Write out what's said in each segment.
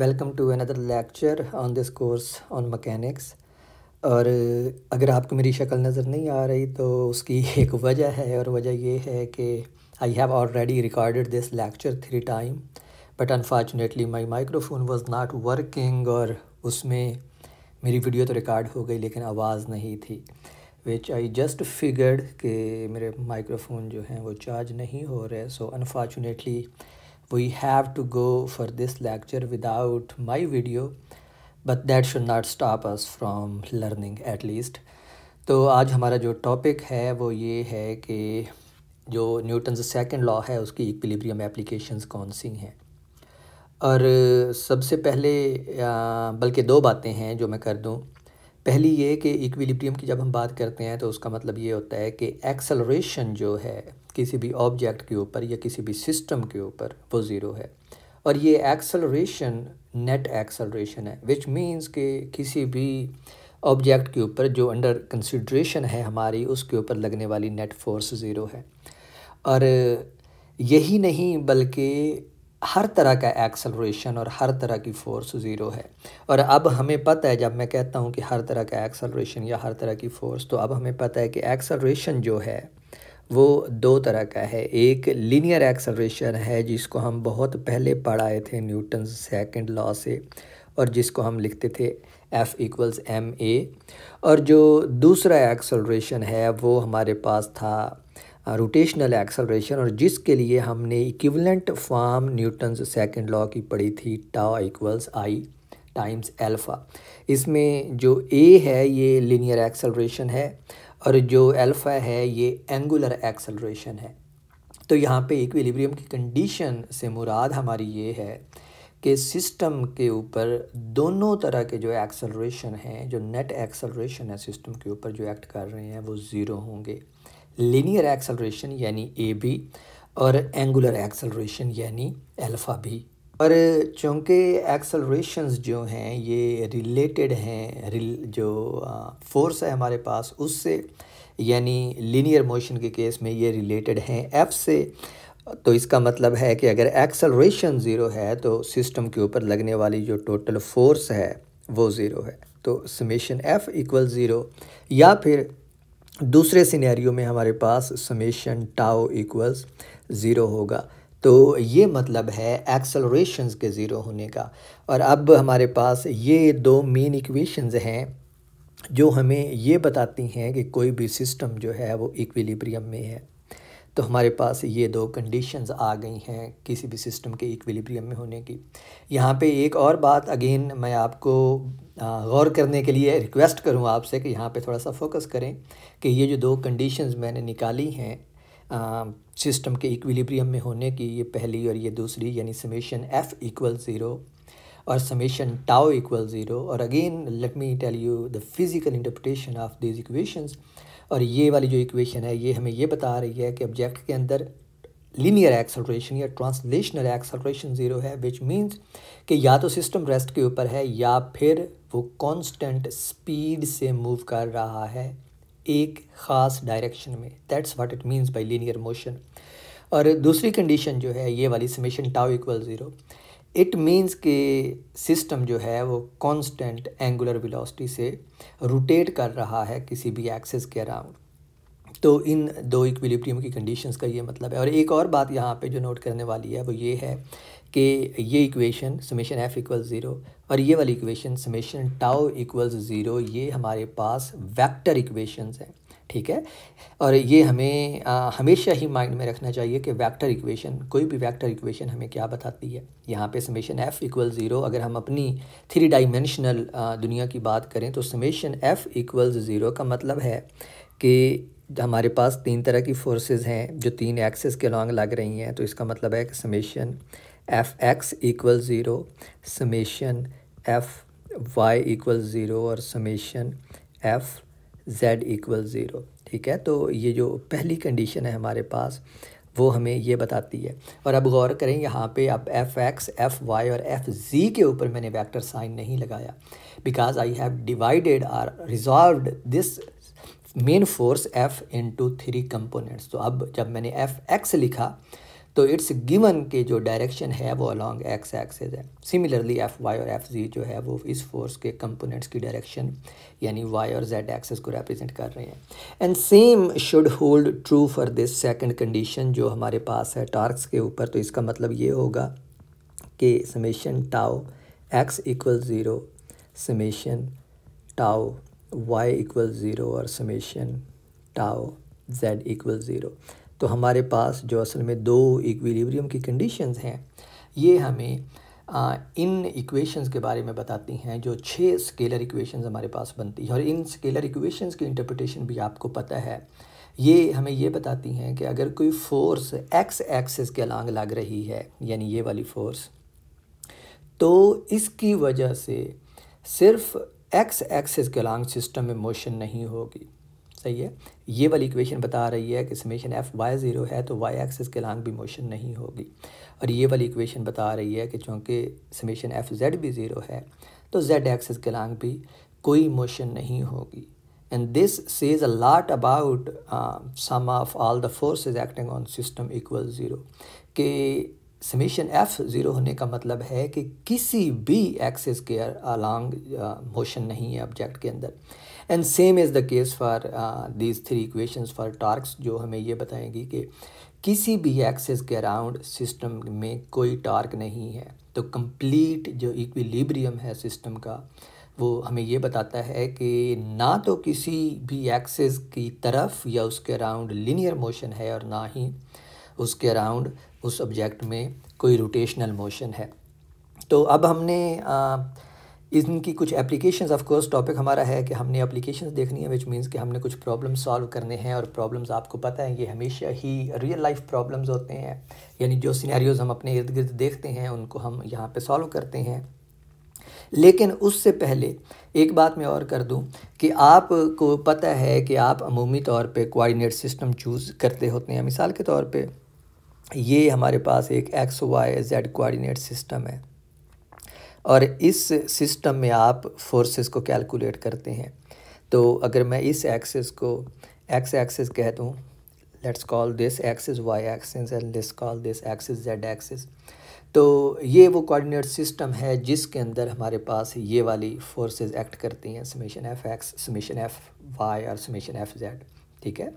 Welcome to another lecture on this course on mechanics और अगर आपको मेरी शक्ल नज़र नहीं आ रही तो उसकी एक वजह है और वजह ये है कि I have already recorded this lecture three time but unfortunately my microphone was not working और उसमें मेरी वीडियो तो रिकॉर्ड हो गई लेकिन आवाज़ नहीं थी विच आई जस्ट फिगर्ड कि मेरे माइक्रोफोन जो हैं वो चार्ज नहीं हो रहे so unfortunately we have to go for this lecture without my video but that should not stop us from learning at least तो आज हमारा जो टॉपिक है वो ये है कि जो न्यूटन सेकेंड लॉ है उसकी इक्विलिब्रियम एप्लीकेशंस कौन सी हैं और सबसे पहले बल्कि दो बातें हैं जो मैं कर दूं पहली ये कि इक्विलिब्रियम की जब हम बात करते हैं तो उसका मतलब ये होता है कि एक्सलरेशन जो है किसी भी ऑब्जेक्ट के ऊपर या किसी भी सिस्टम के ऊपर वो ज़ीरो है और ये एक्सलरेशन नेट एक्सलरेशन है विच मीन्स के किसी भी ऑब्जेक्ट के ऊपर जो अंडर कंसिड्रेशन है हमारी उसके ऊपर लगने वाली नेट फोर्स ज़ीरो है और यही नहीं बल्कि हर तरह का एक्सलरेशन और हर तरह की फ़ोर्स ज़ीरो है और अब हमें पता है जब मैं कहता हूँ कि हर तरह का एक्सलरेशन या हर तरह की फ़ोर्स तो अब हमें पता है कि एक्सलरेशन जो है वो दो तरह का है एक लीनियर एक्सलेशन है जिसको हम बहुत पहले पढ़ आए थे न्यूटन सेकंड लॉ से और जिसको हम लिखते थे F इक्वल्स एम ए और जो दूसरा एक्सलेशन है वो हमारे पास था रोटेशनल एक्सलरेशन और जिसके लिए हमने equivalent form Newton second law की पढ़ी थी टा इक्वल्स आई टाइम्स एल्फ़ा इसमें जो ए है ये लीनियर एक्सलरेशन है और जो अल्फ़ा है ये एंगुलर एक्सेलरेशन है तो यहाँ पे इक्विलिब्रियम की कंडीशन से मुराद हमारी ये है कि सिस्टम के ऊपर दोनों तरह के जो एक्सेलरेशन हैं जो नेट एक्सेलरेशन है सिस्टम के ऊपर जो एक्ट कर रहे हैं वो ज़ीरो होंगे लीनियर एक्सेलरेशन यानी ए बी और एंगुलर एक्सेलरेशन यानी अल्फ़ा भी पर चूँकि एक्सलरेशंस जो हैं ये रिलेटेड हैं जो फोर्स है हमारे पास उससे यानी लीनियर मोशन के केस में ये रिलेटेड हैं एफ से तो इसका मतलब है कि अगर एक्सलरेशन ज़ीरो है तो सिस्टम के ऊपर लगने वाली जो टोटल फोर्स है वो ज़ीरो है तो समेशन एफ़ इक्वल ज़ीरो या फिर दूसरे सिनेरियो में हमारे पास समेशन टाओ इक्वल्स ज़ीरो होगा तो ये मतलब है एक्सलरेशंस के ज़ीरो होने का और अब हमारे पास ये दो मेन इक्वेशंस हैं जो हमें ये बताती हैं कि कोई भी सिस्टम जो है वो इक्विलिब्रियम में है तो हमारे पास ये दो कंडीशंस आ गई हैं किसी भी सिस्टम के इक्विलिब्रियम में होने की यहाँ पे एक और बात अगेन मैं आपको गौर करने के लिए रिक्वेस्ट करूँ आपसे कि यहाँ पे थोड़ा सा फोकस करें कि ये जो दो कंडीशंस मैंने निकाली हैं सिस्टम के इक्विलिब्रियम में होने की ये पहली और ये दूसरी यानी समेशन एफ़ इक्वल ज़ीरो और समेशन टाओ इक्वल जीरो और again let me tell you the physical interpretation of these equations और ये वाली जो इक्वेशन है ये हमें ये बता रही है कि ऑब्जेक्ट के अंदर लीनियर एक्सलरेशन या ट्रांसलेशनल एक्सलरेशन ज़ीरो है विच मीन्स कि या तो सिस्टम रेस्ट के ऊपर है या फिर वो कांस्टेंट स्पीड से मूव कर रहा है एक ख़ास डायरेक्शन में that's what it means by linear motion और दूसरी कंडीशन जो है ये वाली summation tau equal zero it means के सिस्टम जो है वो कांस्टेंट एंगुलर वेलोसिटी से रोटेट कर रहा है किसी भी एक्सेस के अराउंड तो इन दो इक्विलिब्रियम की कंडीशंस का ये मतलब है और एक और बात यहाँ पे जो नोट करने वाली है वो ये है कि ये equation summation F equal zero और ये वाली equation summation tau equals zero ये हमारे पास वेक्टर इक्वेशंस हैं ठीक है और ये हमें आ, हमेशा ही माइंड में रखना चाहिए कि वेक्टर इक्वेशन कोई भी वेक्टर इक्वेशन हमें क्या बताती है यहाँ पे समेशन एफ़ इक्वल ज़ीरो अगर हम अपनी थ्री डायमेंशनल दुनिया की बात करें तो समेशन एफ़ इक्वल्स ज़ीरो का मतलब है कि हमारे पास तीन तरह की फोर्सेस हैं जो तीन एक्सेस के लॉन्ग लग रही हैं तो इसका मतलब है कि summation F X equal zero summation F Y equal zero और summation F Z equal zero ठीक है तो ये जो पहली कंडीशन है हमारे पास वो हमें ये बताती है और अब गौर करें यहाँ पे अब एफ एक्स एफ वाई और एफ जी के ऊपर मैंने वेक्टर साइन नहीं लगाया because I have divided or resolve this main force F into three components तो अब जब मैंने एफ एक्स लिखा तो इट्स गिवन के जो डायरेक्शन है वो अलॉन्ग एक्स एक्सेज है सिमिलरली एफ वाई और एफ जी जो है वो इस फोर्स के कंपोनेंट्स की डायरेक्शन यानी वाई और जेड एक्सेस को रिप्रेजेंट कर रहे हैं and same should hold true for this second condition जो हमारे पास है टार्क्स के ऊपर तो इसका मतलब ये होगा कि summation tau X equal zero summation tau Y equal zero और summation tau Z equal zero तो हमारे पास जो असल में दो इक्विलिब्रियम की कंडीशंस हैं ये हमें आ, इन इक्वेशंस के बारे में बताती हैं जो छः स्केलर इक्वेशंस हमारे पास बनती हैं और इन स्केलर इक्वेशंस की इंटरप्रिटेशन भी आपको पता है ये हमें ये बताती हैं कि अगर कोई फोर्स एक्स एक्सेस के अलांग लग रही है यानी ये वाली फोर्स तो इसकी वजह से सिर्फ एक्स एक्सेस के अलांग सिस्टम में मोशन नहीं होगी सही है ये वाली इक्वेशन बता रही है कि समेशन एफ वाई ज़ीरो है तो वाई एक्सिस के लांग भी मोशन नहीं होगी और ये वाली इक्वेशन बता रही है कि चूँकि समेशन एफ जेड भी ज़ीरो है तो जेड एक्सिस के लांग भी कोई मोशन नहीं होगी and this says a lot about sum of all the forces acting on system equal zero के समीशन एफ ज़ीरो होने का मतलब है कि किसी भी एक्सेस के अलॉन्ग uh, मोशन uh, नहीं है ऑब्जेक्ट के अंदर and same is the case for these three equations for torques जो हमें ये बताएंगी कि किसी भी एक्सेस के अराउंड सिस्टम में कोई टार्क नहीं है तो कंप्लीट जो इक्विलिब्रियम है सिस्टम का वो हमें ये बताता है कि ना तो किसी भी एक्सेस की तरफ या उसके अराउंड लिनियर मोशन है और ना ही उसके अराउंड उस ऑब्जेक्ट में कोई रोटेशनल मोशन है तो अब हमने आ, uh, इनकी कुछ एप्लीकेशन ऑफ कोर्स टॉपिक हमारा है कि हमने एप्लीकेशन देखनी है विच मीन्स कि हमने कुछ प्रॉब्लम सॉल्व करने हैं और प्रॉब्लम्स आपको पता है ये हमेशा ही रियल लाइफ प्रॉब्लम्स होते हैं यानी जो सीनारीज हम अपने इर्द गिर्द देखते हैं उनको हम यहाँ पे सॉल्व करते हैं लेकिन उससे पहले एक बात मैं और कर दूं कि आपको पता है कि आप अमूमी तौर पे कोऑर्डिनेट सिस्टम चूज़ करते होते हैं मिसाल के तौर पे ये हमारे पास एक X Y Z coordinate system है और इस सिस्टम में आप फोर्सेस को कैलकुलेट करते हैं तो अगर मैं इस एक्सेस को एक्स एक्सेस कह दूँ let's call this axis Y axis and let's call this axis Z axis तो ये वो कोऑर्डिनेट सिस्टम है जिसके अंदर हमारे पास ये वाली फोर्सेस एक्ट करती हैं summation F X summation F Y और समेशन एफ जेड ठीक है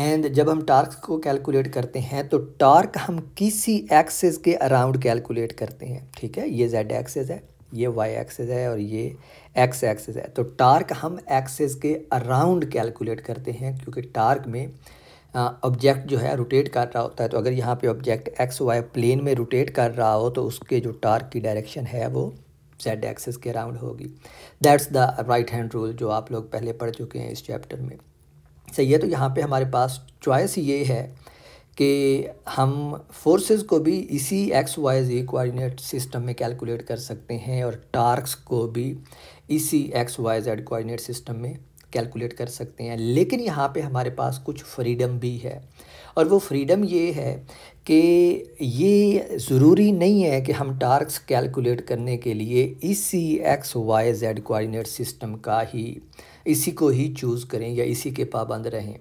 एंड जब हम टार्क को कैलकुलेट करते हैं तो टार्क हम किसी एक्सेस के अराउंड कैलकुलेट करते हैं ठीक है ये जेड एक्सेस है ये वाई एक्सेस है और ये एक्स एक्सेस है तो टार्क हम एक्सेस के अराउंड कैलकुलेट करते हैं क्योंकि टार्क में ऑब्जेक्ट जो है रोटेट कर रहा होता है तो अगर यहाँ पे ऑब्जेक्ट एक्स वाई प्लेन में रोटेट कर रहा हो तो उसके जो टार्क की डायरेक्शन है वो जेड एक्सेस के अराउंड होगी that's the right hand rule जो आप लोग पहले पढ़ चुके हैं इस चैप्टर में सही है तो यहाँ पे हमारे पास चॉइस ये है कि हम फोर्सेस को भी इसी एक्स वाई जी कोऑर्डिनेट सिस्टम में कैलकुलेट कर सकते हैं और टार्क्स को भी इसी X Y Z coordinate system में कैलकुलेट कर सकते हैं लेकिन यहाँ पे हमारे पास कुछ फ्रीडम भी है और वो फ्रीडम ये है कि ये ज़रूरी नहीं है कि हम टार्क्स कैलकुलेट करने के लिए इसी X Y Z coordinate system का ही इसी को ही चूज़ करें या इसी के पाबंद रहें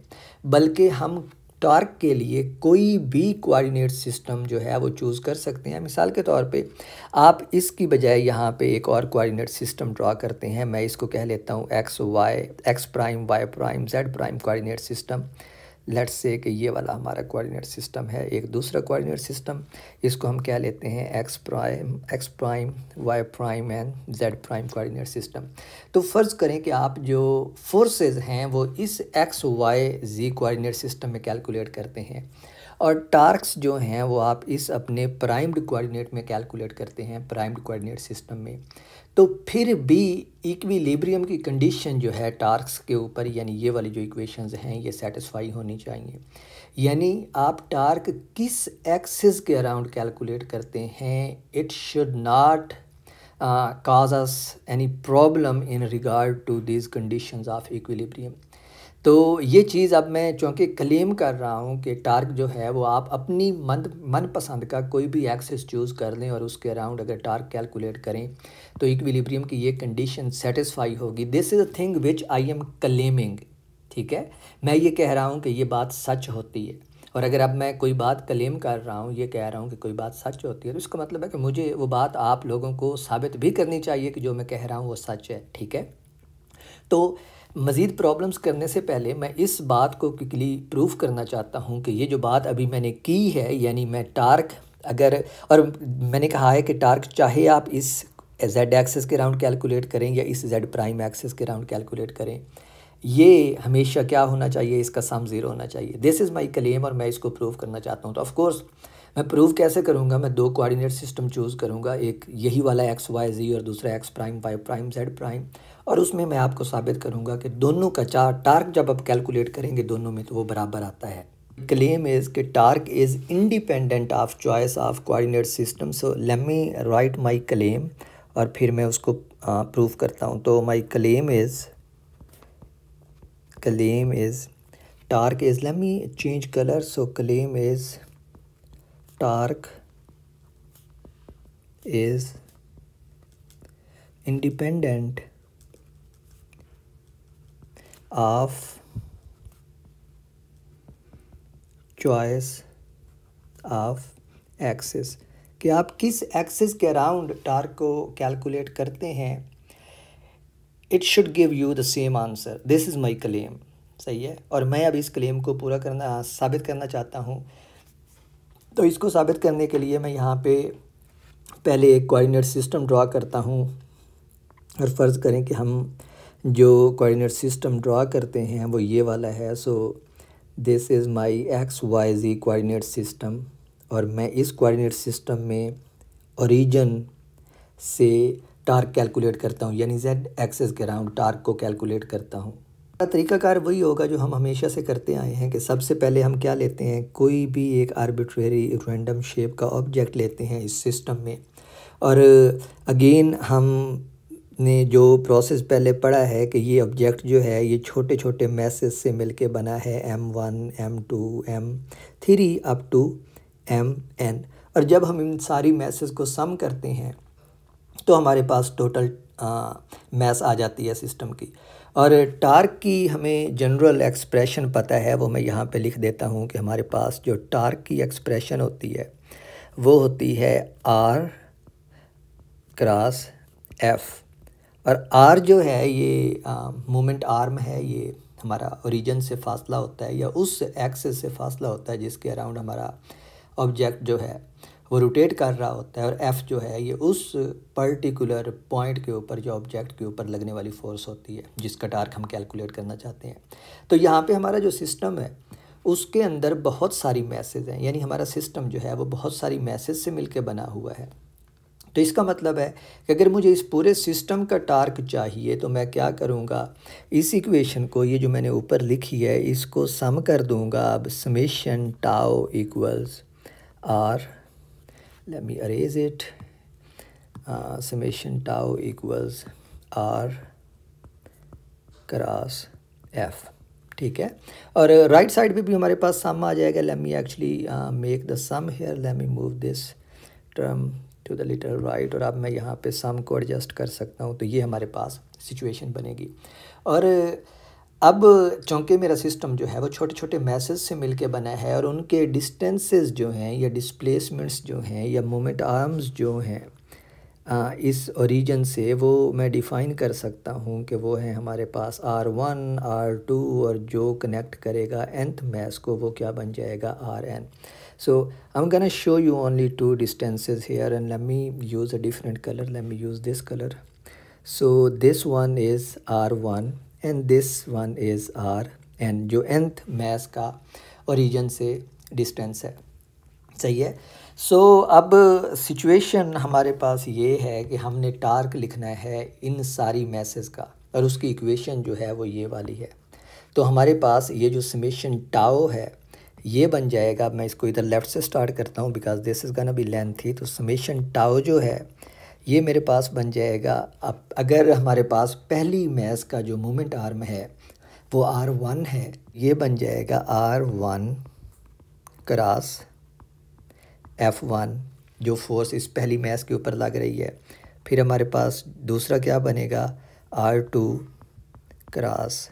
बल्कि हम टॉर्क के लिए कोई भी कोऑर्डिनेट सिस्टम जो है वो चूज़ कर सकते हैं मिसाल के तौर पे आप इसकी बजाय यहाँ पे एक और कोऑर्डिनेट सिस्टम ड्रा करते हैं मैं इसको कह लेता हूँ x y x prime y prime z prime coordinate system let's say कि ये वाला हमारा कोऑर्डिनेट सिस्टम है एक दूसरा कोऑर्डिनेट सिस्टम इसको हम क्या लेते हैं x prime x prime y prime and z prime coordinate system तो फ़र्ज़ करें कि आप जो फोर्सेस हैं वो इस एक्स वाई जी कोऑर्डिनेट सिस्टम में कैलकुलेट करते हैं और टार्क्स जो हैं वो आप इस अपने प्राइम्ड कोऑर्डिनेट में कैलकुलेट करते हैं प्राइम्ड कोऑर्डिनेट सिस्टम में तो फिर भी इक्विलिब्रियम की कंडीशन जो है टार्क्स के ऊपर यानी ये वाली जो इक्वेशंस हैं ये सेटिस्फाई होनी चाहिए यानी आप टार्क किस एक्सिस के अराउंड कैलकुलेट करते हैं it should not cause any problem in regard to to these of equilibrium तो ये चीज़ अब मैं चूँकि क्लेम कर रहा हूँ कि टार्क जो है वो आप अपनी मन मनपसंद का कोई भी एक्सेस चूज़ कर लें और उसके अराउंड अगर टार्क कैलकुलेट करें तो इक्विलिब्रियम की ये कंडीशन सेटिस्फाई होगी this is a thing which I am claiming ठीक है मैं ये कह रहा हूँ कि ये बात सच होती है और अगर अब मैं कोई बात क्लेम कर रहा हूँ ये कह रहा हूँ कि कोई बात सच होती है तो इसका मतलब है कि मुझे वो बात आप लोगों को साबित भी करनी चाहिए कि जो मैं कह रहा हूँ वो सच है ठीक है तो मज़ीद प्रॉब्लम्स करने से पहले मैं इस बात को क्विकली प्रूव करना चाहता हूँ कि ये जो बात अभी मैंने की है यानी मैं टार्क अगर और मैंने कहा है कि टार्क चाहे आप इस जेड एक्सेस के राउंड कैलकुलेट करें या इस जेड प्राइम एक्सेस के राउंड कैलकुलेट करें ये हमेशा क्या होना चाहिए इसका सम ज़ीरो होना चाहिए दिस इज़ माई क्लेम और मैं इसको प्रूव करना चाहता हूँ तो ऑफ़कोर्स मैं प्रूव कैसे करूँगा मैं दो कोऑर्डिनेट सिस्टम चूज़ करूँगा एक यही वाला एक्स वाई जी और दूसरा x prime y prime z prime और उसमें मैं आपको साबित करूंगा कि दोनों का चार टार्क जब आप कैलकुलेट करेंगे दोनों में तो वो बराबर आता है क्लेम इज़ कि torque is independent of choice of coordinate system so let me write my claim और फिर मैं उसको प्रूव करता हूँ तो my claim is claim is torque is let me change colour so claim is torque is independent of choice of axes कि आप किस एक्सिस के अराउंड टार्क को कैलकुलेट करते हैं it should give you the same answer this is my claim सही है और मैं अब इस क्लेम को पूरा करना साबित करना चाहता हूँ तो इसको साबित करने के लिए मैं यहाँ पे पहले एक कोऑर्डिनेट सिस्टम ड्रा करता हूँ और फ़र्ज़ करें कि हम जो कोऑर्डिनेट सिस्टम ड्रा करते हैं वो ये वाला है so this is my x Y ji coordinate system और मैं इस कोऑर्डिनेट सिस्टम में ओरिजन से टार्क कैलकुलेट करता हूँ यानी जेड एक्सेस के अराउंड टार्क को कैलकुलेट करता हूँ का तरीकाकार वही होगा जो हम हमेशा से करते आए हैं कि सबसे पहले हम क्या लेते हैं कोई भी एक आर्बिट्रेरी रैंडम शेप का ऑब्जेक्ट लेते हैं इस सिस्टम में और अगेन हम ने जो प्रोसेस पहले पढ़ा है कि ये ऑब्जेक्ट जो है ये छोटे छोटे मैसेज से मिलके बना है m one m two m three up to m n और जब हम इन सारी मैसेज को सम करते हैं तो हमारे पास टोटल मैस आ जाती है सिस्टम की और टार्क की हमें जनरल एक्सप्रेशन पता है वो मैं यहाँ पे लिख देता हूँ कि हमारे पास जो टार्क की एक्सप्रेशन होती है वो होती है आर क्रॉस एफ़ और आर जो है ये मोमेंट आर्म है ये हमारा ओरिजिन से फासला होता है या उस एक्सेस से फासला होता है जिसके अराउंड हमारा ऑब्जेक्ट जो है वो रोटेट कर रहा होता है और एफ़ जो है ये उस पर्टिकुलर पॉइंट के ऊपर जो ऑब्जेक्ट के ऊपर लगने वाली फोर्स होती है जिसका टार्क हम कैलकुलेट करना चाहते हैं तो यहाँ पे हमारा जो सिस्टम है उसके अंदर बहुत सारी मैसेज हैं यानी हमारा सिस्टम जो है वो बहुत सारी मैसेज से मिलके बना हुआ है तो इसका मतलब है कि अगर मुझे इस पूरे सिस्टम का टार्क चाहिए तो मैं क्या करूँगा इस इक्वेशन को ये जो मैंने ऊपर लिखी है इसको सम कर दूँगा अब summation tau equals r let arrange it it tau equals r cross F ठीक है और राइट साइड पे भी हमारे पास सम आ जाएगा let me actually make the sum here let me move this term to the little right और अब मैं यहाँ पे सम को एडजस्ट कर सकता हूँ तो ये हमारे पास सिचुएशन बनेगी और अब चूँकि मेरा सिस्टम जो है वो छोटे छोटे मैसेज से मिलके बना है और उनके डिस्टेंसेस जो हैं या डिस्प्लेसमेंट्स जो हैं या मोमेंट आर्म्स जो हैं इस ओरिजन से वो मैं डिफ़ाइन कर सकता हूँ कि वो है हमारे पास आर वन आर टू और जो कनेक्ट करेगा एंथ मैस को वो क्या बन जाएगा r n so I'm gonna show you only two distances here and let me use a different color let me use this color so this one is R1 and this one is R and jo nth mass ka origin se distance hai sahi hai so so, अब situation हमारे पास ये है कि हमने torque लिखना है इन सारी मैसेज का और उसकी इक्वेशन जो है वो ये वाली है तो हमारे पास ये जो समेशन टाओ है ये बन जाएगा मैं इसको इधर लेफ़्ट से स्टार्ट करता हूँ because this is gonna be ही तो समेशन टाओ जो है ये मेरे पास बन जाएगा अब अगर हमारे पास पहली मैस का जो मोमेंट आर्म है वो आर वन है ये बन जाएगा r one cross F one जो फोर्स इस पहली मैस के ऊपर लग रही है फिर हमारे पास दूसरा क्या बनेगा r two cross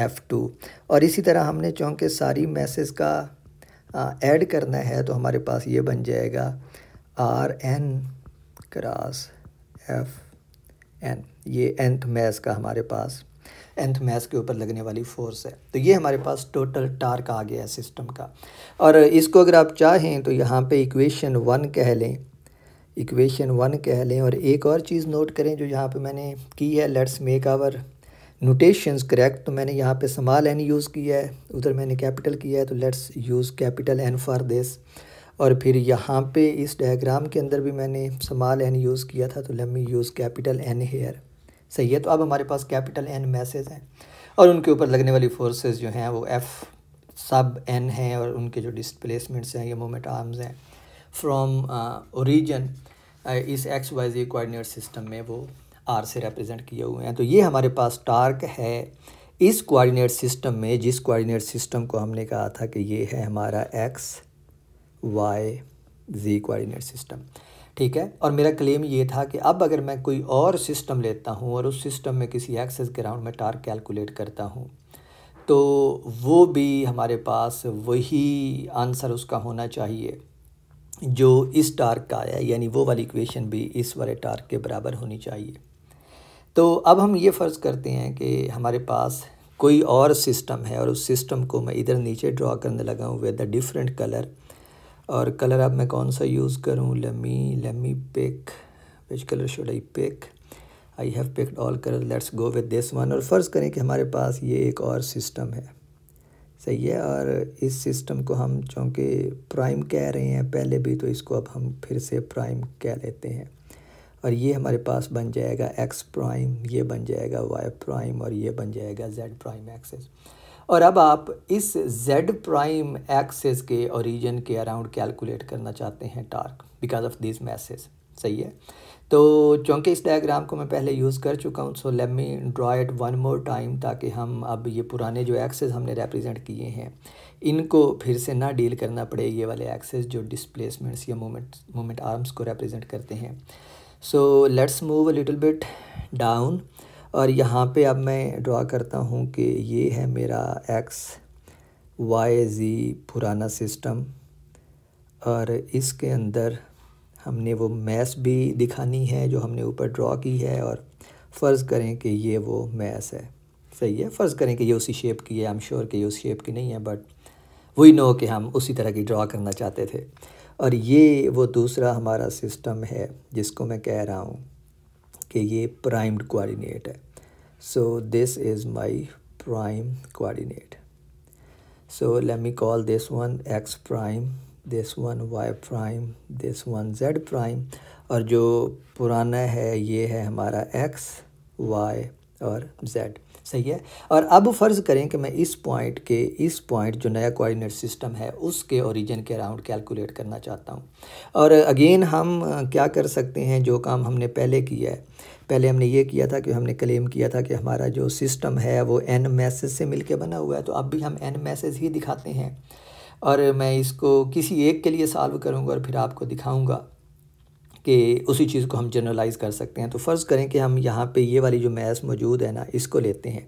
F two और इसी तरह हमने चूँकि सारी मैसेज का ऐड करना है तो हमारे पास ये बन जाएगा r n cross F n ये एंथ मैस का हमारे पास एंथ मैस के ऊपर लगने वाली फोर्स है तो ये हमारे पास टोटल टार्क आ गया है सिस्टम का और इसको अगर आप चाहें तो यहाँ पे इक्वेशन वन कह लें इक्वेशन वन कह लें और एक और चीज़ नोट करें जो यहाँ पे मैंने की है let's make our notations correct तो मैंने यहाँ पे समाल एन यूज़ किया है उधर मैंने कैपिटल किया है तो let's use capital N for this और फिर यहाँ पे इस डायग्राम के अंदर भी मैंने समाल एन यूज़ किया था तो let me use capital N here सही है तो अब हमारे पास कैपिटल एन मैसेज हैं और उनके ऊपर लगने वाली फ़ोर्सेज जो हैं वो एफ़ सब एन हैं और उनके जो डिसप्लेसमेंट्स हैं या मोमेंट आर्म्स हैं फ्रॉम ओरिजन uh, uh, इस एक्स वाई जी कोऑर्डिनेट सिस्टम में वो आर से रिप्रेजेंट किए हुए हैं तो ये हमारे पास टार्क है इस कोऑर्डिनेट सिस्टम में जिस कोऑर्डिनेट सिस्टम को हमने कहा था कि ये है हमारा एक्स वाई जी कोऑर्डिनेट सिस्टम ठीक है और मेरा क्लेम ये था कि अब अगर मैं कोई और सिस्टम लेता हूँ और उस सिस्टम में किसी एक्सेस ग्राउंड में टार्क कैलकुलेट करता हूँ तो वो भी हमारे पास वही आंसर उसका होना चाहिए जो इस टार्क का आया यानी वो वाली इक्वेशन भी इस वाले टार्क के बराबर होनी चाहिए तो अब हम ये फ़र्ज़ करते हैं कि हमारे पास कोई और सिस्टम है और उस सिस्टम को मैं इधर नीचे ड्रा करने लगा हूँ विद अ डिफरेंट कलर और कलर अब मैं कौन सा यूज़ करूँ let me let me pick which colour should I pick I have picked all colour let's go with this one और फ़र्ज़ करें कि हमारे पास ये एक और सिस्टम है सही है और इस सिस्टम को हम चूँकि प्राइम कह रहे हैं पहले भी तो इसको अब हम फिर से प्राइम कह लेते हैं और ये हमारे पास बन जाएगा एक्स प्राइम ये बन जाएगा वाई प्राइम और ये बन जाएगा जेड प्राइम एक्सेस और अब आप इस जेड प्राइम एक्सेस के ओरिजन के अराउंड कैलकुलेट करना चाहते हैं torque because of this mass सही है तो चूँकि इस डायग्राम को मैं पहले यूज़ कर चुका हूँ so let me draw it one more time ताकि हम अब ये पुराने जो एक्सेस हमने रिप्रेजेंट किए हैं इनको फिर से ना डील करना पड़े ये वाले एक्सेस जो डिस्प्लेसमेंट्स या मोमेंट मोमेंट आर्म्स को रिप्रेजेंट करते हैं so let's move a little bit down और यहाँ पे अब मैं ड्रा करता हूँ कि ये है मेरा एक्स वाई जी पुराना सिस्टम और इसके अंदर हमने वो मैस भी दिखानी है जो हमने ऊपर ड्रा की है और फ़र्ज़ करें कि ये वो मैस है सही है फ़र्ज़ करें कि ये उसी शेप की है आई एम श्योर कि ये उस शेप की नहीं है बट वही नो कि हम उसी तरह की ड्रा करना चाहते थे और ये वो दूसरा हमारा सिस्टम है जिसको मैं कह रहा हूँ कि ये प्राइम्ड कोऑर्डिनेट है so this is my prime coordinate so let me call this one x prime this one y prime this one z prime और जो पुराना है ये है हमारा एक्स वाई और जेड सही है और अब फ़र्ज़ करें कि मैं इस पॉइंट के इस पॉइंट जो नया कोऑर्डिनेट सिस्टम है उसके ओरिजिन के अराउंड कैलकुलेट करना चाहता हूँ और अगेन हम क्या कर सकते हैं जो काम हमने पहले किया है पहले हमने ये किया था कि हमने क्लेम किया था कि हमारा जो सिस्टम है वो एन मैसेज से मिलके बना हुआ है तो अब भी हम एन मैसेज ही दिखाते हैं और मैं इसको किसी एक के लिए सॉल्व करूँगा और फिर आपको दिखाऊँगा कि उसी चीज़ को हम जनरलाइज़ कर सकते हैं तो फ़र्ज़ करें कि हम यहाँ पे ये वाली जो मैस मौजूद है ना इसको लेते हैं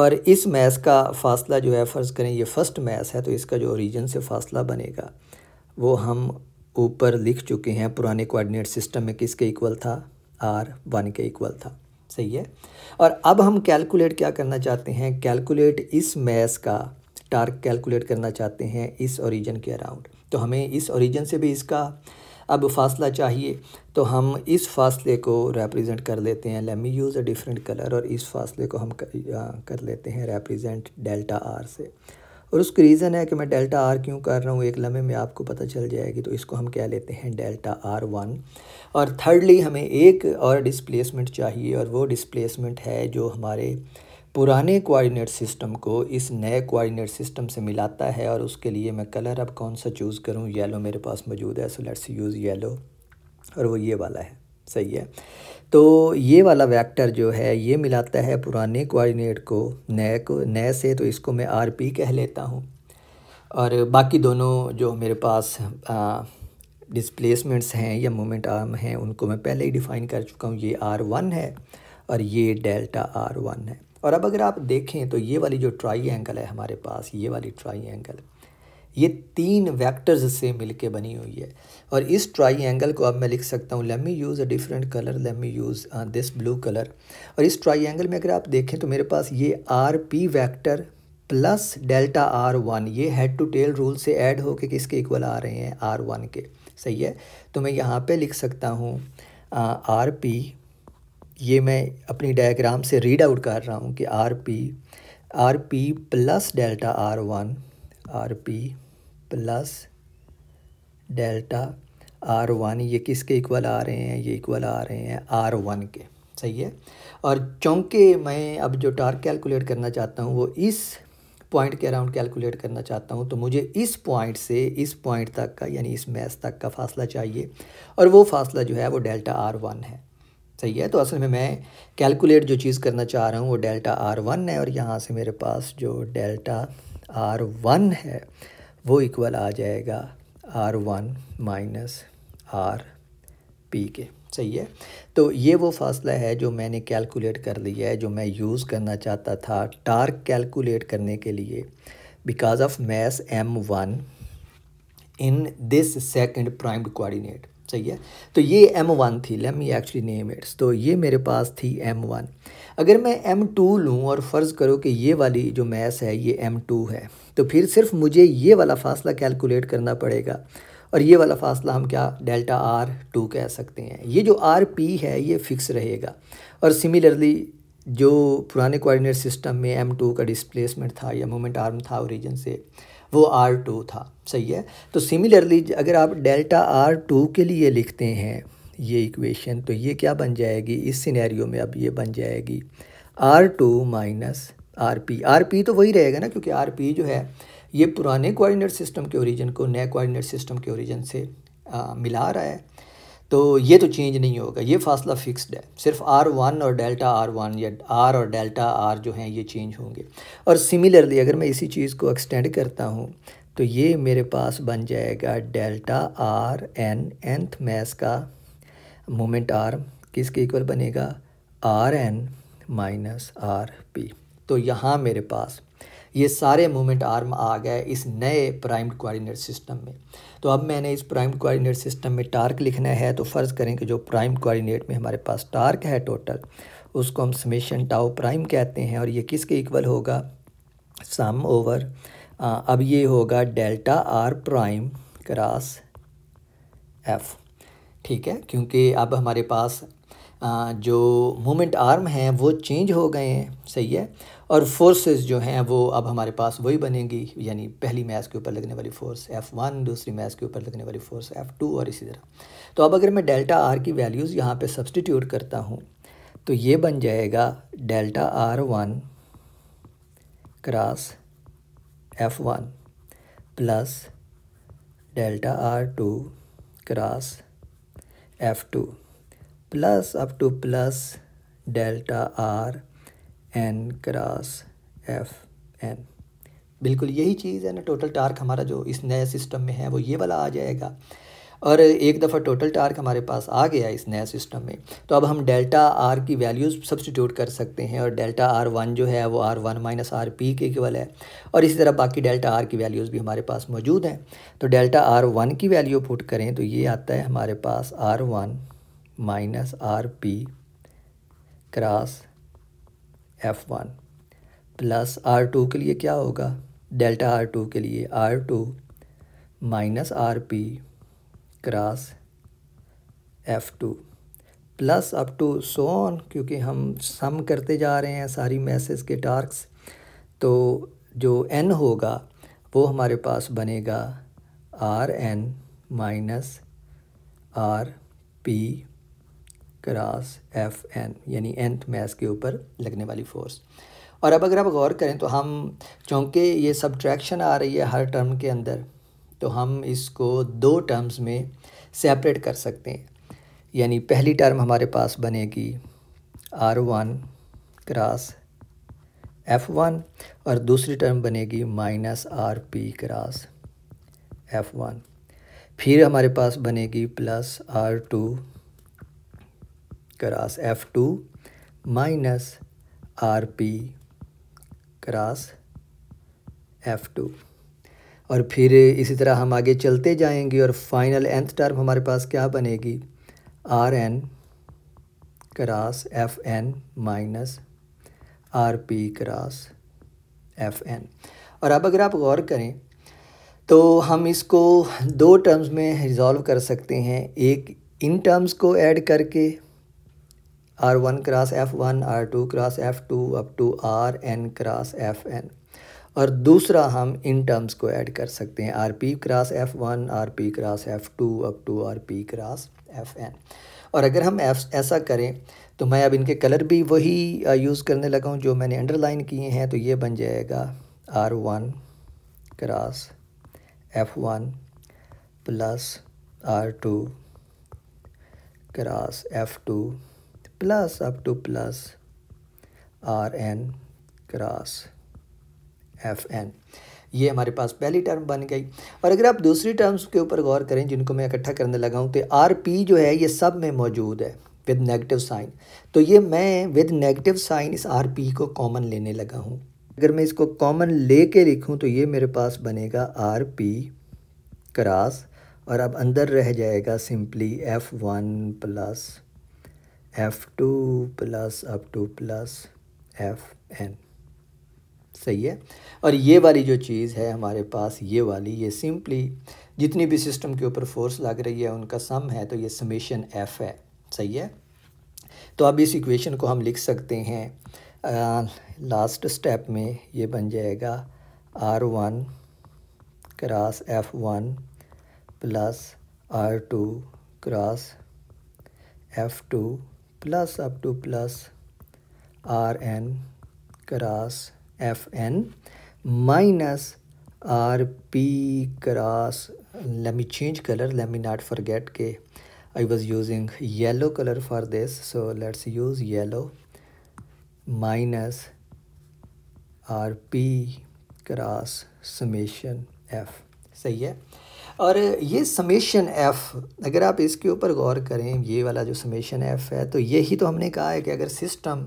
और इस मैस का फासला जो है फ़र्ज़ करें ये फ़र्स्ट मैस है तो इसका जो ओरिजन से फासला बनेगा वो हम ऊपर लिख चुके हैं पुराने कोआर्डिनेट सिस्टम में किसके इक्वल था आर वन के इक्वल था सही है और अब हम कैलकुलेट क्या करना चाहते हैं कैलकुलेट इस मैस का टार्क कैलकुलेट करना चाहते हैं इस ओरिजन के अराउंड तो हमें इस ओरिजन से भी इसका अब फासला चाहिए तो हम इस फासले को रिप्रेजेंट कर लेते हैं let me use a different colour और इस फासले को हम कर लेते हैं रिप्रेजेंट डेल्टा आर से और उसका रीज़न है कि मैं डेल्टा आर क्यों कर रहा हूँ एक लम्हे में आपको पता चल जाएगी तो इसको हम क्या लेते हैं डेल्टा आर वन और थर्डली हमें एक और डिस्प्लेसमेंट चाहिए और वो डिस्प्लेसमेंट है जो हमारे पुराने कोऑर्डिनेट सिस्टम को इस नए कोऑर्डिनेट सिस्टम से मिलाता है और उसके लिए मैं कलर अब कौन सा चूज़ करूँ येलो मेरे पास मौजूद है सो लेट्स यूज़ येलो और वो ये वाला है सही है तो ये वाला वेक्टर जो है ये मिलाता है पुराने कोऑर्डिनेट को नए को नए से तो इसको मैं आर पी कह लेता हूँ और बाकी दोनों जो मेरे पास डिस्प्लेसमेंट्स हैं या मोमेंट आर्म हैं उनको मैं पहले ही डिफ़ाइन कर चुका हूँ ये आर वन है और ये डेल्टा आर वन है और अब अगर आप देखें तो ये वाली जो ट्राई एंगल है हमारे पास ये वाली ट्राई एंगल ये तीन वेक्टर्स से मिलके बनी हुई है और इस ट्राई एंगल को अब मैं लिख सकता हूँ let me use a different colour let me use this blue colour और इस ट्राई एंगल में अगर आप देखें तो मेरे पास ये r p vector plus delta r one ये हेड टू टेल रूल से ऐड होके किसके इक्वल आ रहे हैं आर वन के सही है तो मैं यहाँ पे लिख सकता हूँ आर uh, पी ये मैं अपनी डायग्राम से रीड आउट कर रहा हूँ कि r p r p plus delta r one r p plus delta r one ये किसके इक्वल आ रहे हैं ये इक्वल आ रहे हैं आर वन के सही है और चूँकि मैं अब जो टार्क कैलकुलेट करना चाहता हूँ वो इस पॉइंट के अराउंड कैलकुलेट करना चाहता हूँ तो मुझे इस पॉइंट से इस पॉइंट तक का यानी इस मैस तक का फासला चाहिए और वो फासला जो है वो डेल्टा आर वन है सही है तो असल में मैं कैलकुलेट जो चीज़ करना चाह रहा हूँ वो डेल्टा आर वन है और यहाँ से मेरे पास जो डेल्टा आर वन है वो इक्वल आ जाएगा r one minus r p के सही है तो ये वो फासला है जो मैंने कैलकुलेट कर लिया है जो मैं यूज़ करना चाहता था टार्क कैलकुलेट करने के लिए because of mass m one in this second primed coordinate सही है तो ये एम वन थी let me actually name its तो ये मेरे पास थी एम वन अगर मैं एम टू लूँ और फ़र्ज़ करो कि ये वाली जो मैस है ये एम टू है तो फिर सिर्फ मुझे ये वाला फासला कैलकुलेट करना पड़ेगा और ये वाला फासला हम क्या डेल्टा आर टू कह सकते हैं ये जो आर पी है ये फ़िक्स रहेगा और सिमिलरली जो पुराने कोऑर्डिनेट सिस्टम में एम टू का डिस्प्लेसमेंट था या मोमेंट आर्म था ओरिजिन से वो आर टू था सही है तो सिमिलरली अगर आप डेल्टा आर टू के लिए लिखते हैं ये इक्वेशन तो ये क्या बन जाएगी इस सिनेरियो में अब ये बन जाएगी r two minus r p r p तो वही रहेगा ना क्योंकि आर पी जो है ये पुराने कोऑर्डिनेट सिस्टम के ओरिजिन को नए कोऑर्डिनेट सिस्टम के ओरिजिन से आ, मिला रहा है तो ये तो चेंज नहीं होगा ये फासला फिक्स्ड है सिर्फ आर वन और डेल्टा आर वन या आर और डेल्टा आर जो हैं ये चेंज होंगे और सिमिलरली अगर मैं इसी चीज़ को एक्सटेंड करता हूँ तो ये मेरे पास बन जाएगा delta r n nth mass का मोमेंट आर किसके इक्वल बनेगा r n minus r p तो यहाँ मेरे पास ये सारे मोमेंट आर्म आ गए इस नए प्राइम कोऑर्डिनेट सिस्टम में तो अब मैंने इस प्राइम कोऑर्डिनेट सिस्टम में टार्क लिखना है तो फ़र्ज़ करें कि जो प्राइम कोऑर्डिनेट में हमारे पास टार्क है टोटल उसको हम समेशन टाओ प्राइम कहते हैं और ये किसके इक्वल होगा सम ओवर अब ये होगा delta r prime cross F ठीक है क्योंकि अब हमारे पास आ, जो मोमेंट आर्म हैं वो चेंज हो गए हैं सही है और फोर्सेस जो हैं वो अब हमारे पास वही बनेंगी यानी पहली मैच के ऊपर लगने वाली फ़ोर्स एफ़ वन दूसरी मैच के ऊपर लगने वाली फ़ोर्स एफ़ टू और इसी तरह तो अब अगर मैं डेल्टा आर की वैल्यूज़ यहाँ पे सब्सटीट्यूट करता हूँ तो ये बन जाएगा delta r one cross F one plus delta r two cross F two plus up to plus delta r n cross F n बिल्कुल यही चीज़ है ना टोटल टार्क हमारा जो इस नए सिस्टम में है वो ये वाला आ जाएगा और एक दफ़ा टोटल टार्क हमारे पास आ गया इस नए सिस्टम में तो अब हम डेल्टा आर की वैल्यूज़ सब्सटीट्यूट कर सकते हैं और डेल्टा आर वन जो है वो r one minus r p के केवल है और इसी तरह बाकी डेल्टा आर की वैल्यूज़ भी हमारे पास मौजूद हैं तो डेल्टा आर वन की वैल्यू पुट करें तो ये आता है हमारे पास r one minus r p cross F one plus are two के लिए क्या होगा डेल्टा आर टू के लिए r two minus r p cross F two plus up to so on क्योंकि हम सम करते जा रहे हैं सारी मैसेज के टार्क्स तो जो एन होगा वो हमारे पास बनेगा r n minus r p cross F n यानी एंथ मैस के ऊपर लगने वाली फोर्स और अब अगर आप गौर करें तो हम चूँकि ये सब्ट्रैक्शन आ रही है हर टर्म के अंदर तो हम इसको दो टर्म्स में सेपरेट कर सकते हैं यानी पहली टर्म हमारे पास बनेगी r one cross F one और दूसरी टर्म बनेगी minus r p cross F one फिर हमारे पास बनेगी plus are two cross F two minus r p cross F two और फिर इसी तरह हम आगे चलते जाएंगे और फाइनल एंथ टर्म हमारे पास क्या बनेगी r n cross F n minus r p cross F n और अब अगर आप गौर करें तो हम इसको दो टर्म्स में रिज़ॉल्व कर सकते हैं एक इन टर्म्स को ऐड करके r one cross F one are two cross F two up to r n cross F n और दूसरा हम इन टर्म्स को ऐड कर सकते हैं r p cross F one r p cross F two up to r p cross F n और अगर हम एफ ऐसा करें तो मैं अब इनके कलर भी वही यूज़ uh, करने लगा हूँ जो मैंने अंडरलाइन किए हैं तो ये बन जाएगा r one cross F one plus are two cross F two plus up to plus Rn cross F n ये हमारे पास पहली टर्म बन गई और अगर आप दूसरी टर्म्स के ऊपर गौर करें जिनको मैं इकट्ठा करने लगा हूँ तो आर पी जो है ये सब में मौजूद है विद नेगेटिव साइन तो ये मैं विद नेगेटिव साइन इस आर पी को कॉमन लेने लगा हूँ अगर मैं इसको कॉमन ले कर लिखूँ तो ये मेरे पास बनेगा आर पी क्रास और अब अंदर रह जाएगा simply F one plus F two plus up to plus F n सही है और ये वाली जो चीज़ है हमारे पास ये वाली ये सिंपली जितनी भी सिस्टम के ऊपर फोर्स लग रही है उनका सम है तो ये समेशन एफ है सही है तो अब इस इक्वेशन को हम लिख सकते हैं आ, लास्ट स्टेप में ये बन जाएगा r one cross F one plus are two cross F two plus up to plus r n cross F n minus r p cross let me change color let me not forget okay i was using yellow color for this so let's use yellow minus rp cross summation f सही है और ये summation F अगर आप इसके ऊपर गौर करें ये वाला जो समेशन एफ़ है तो यही तो हमने कहा है कि अगर सिस्टम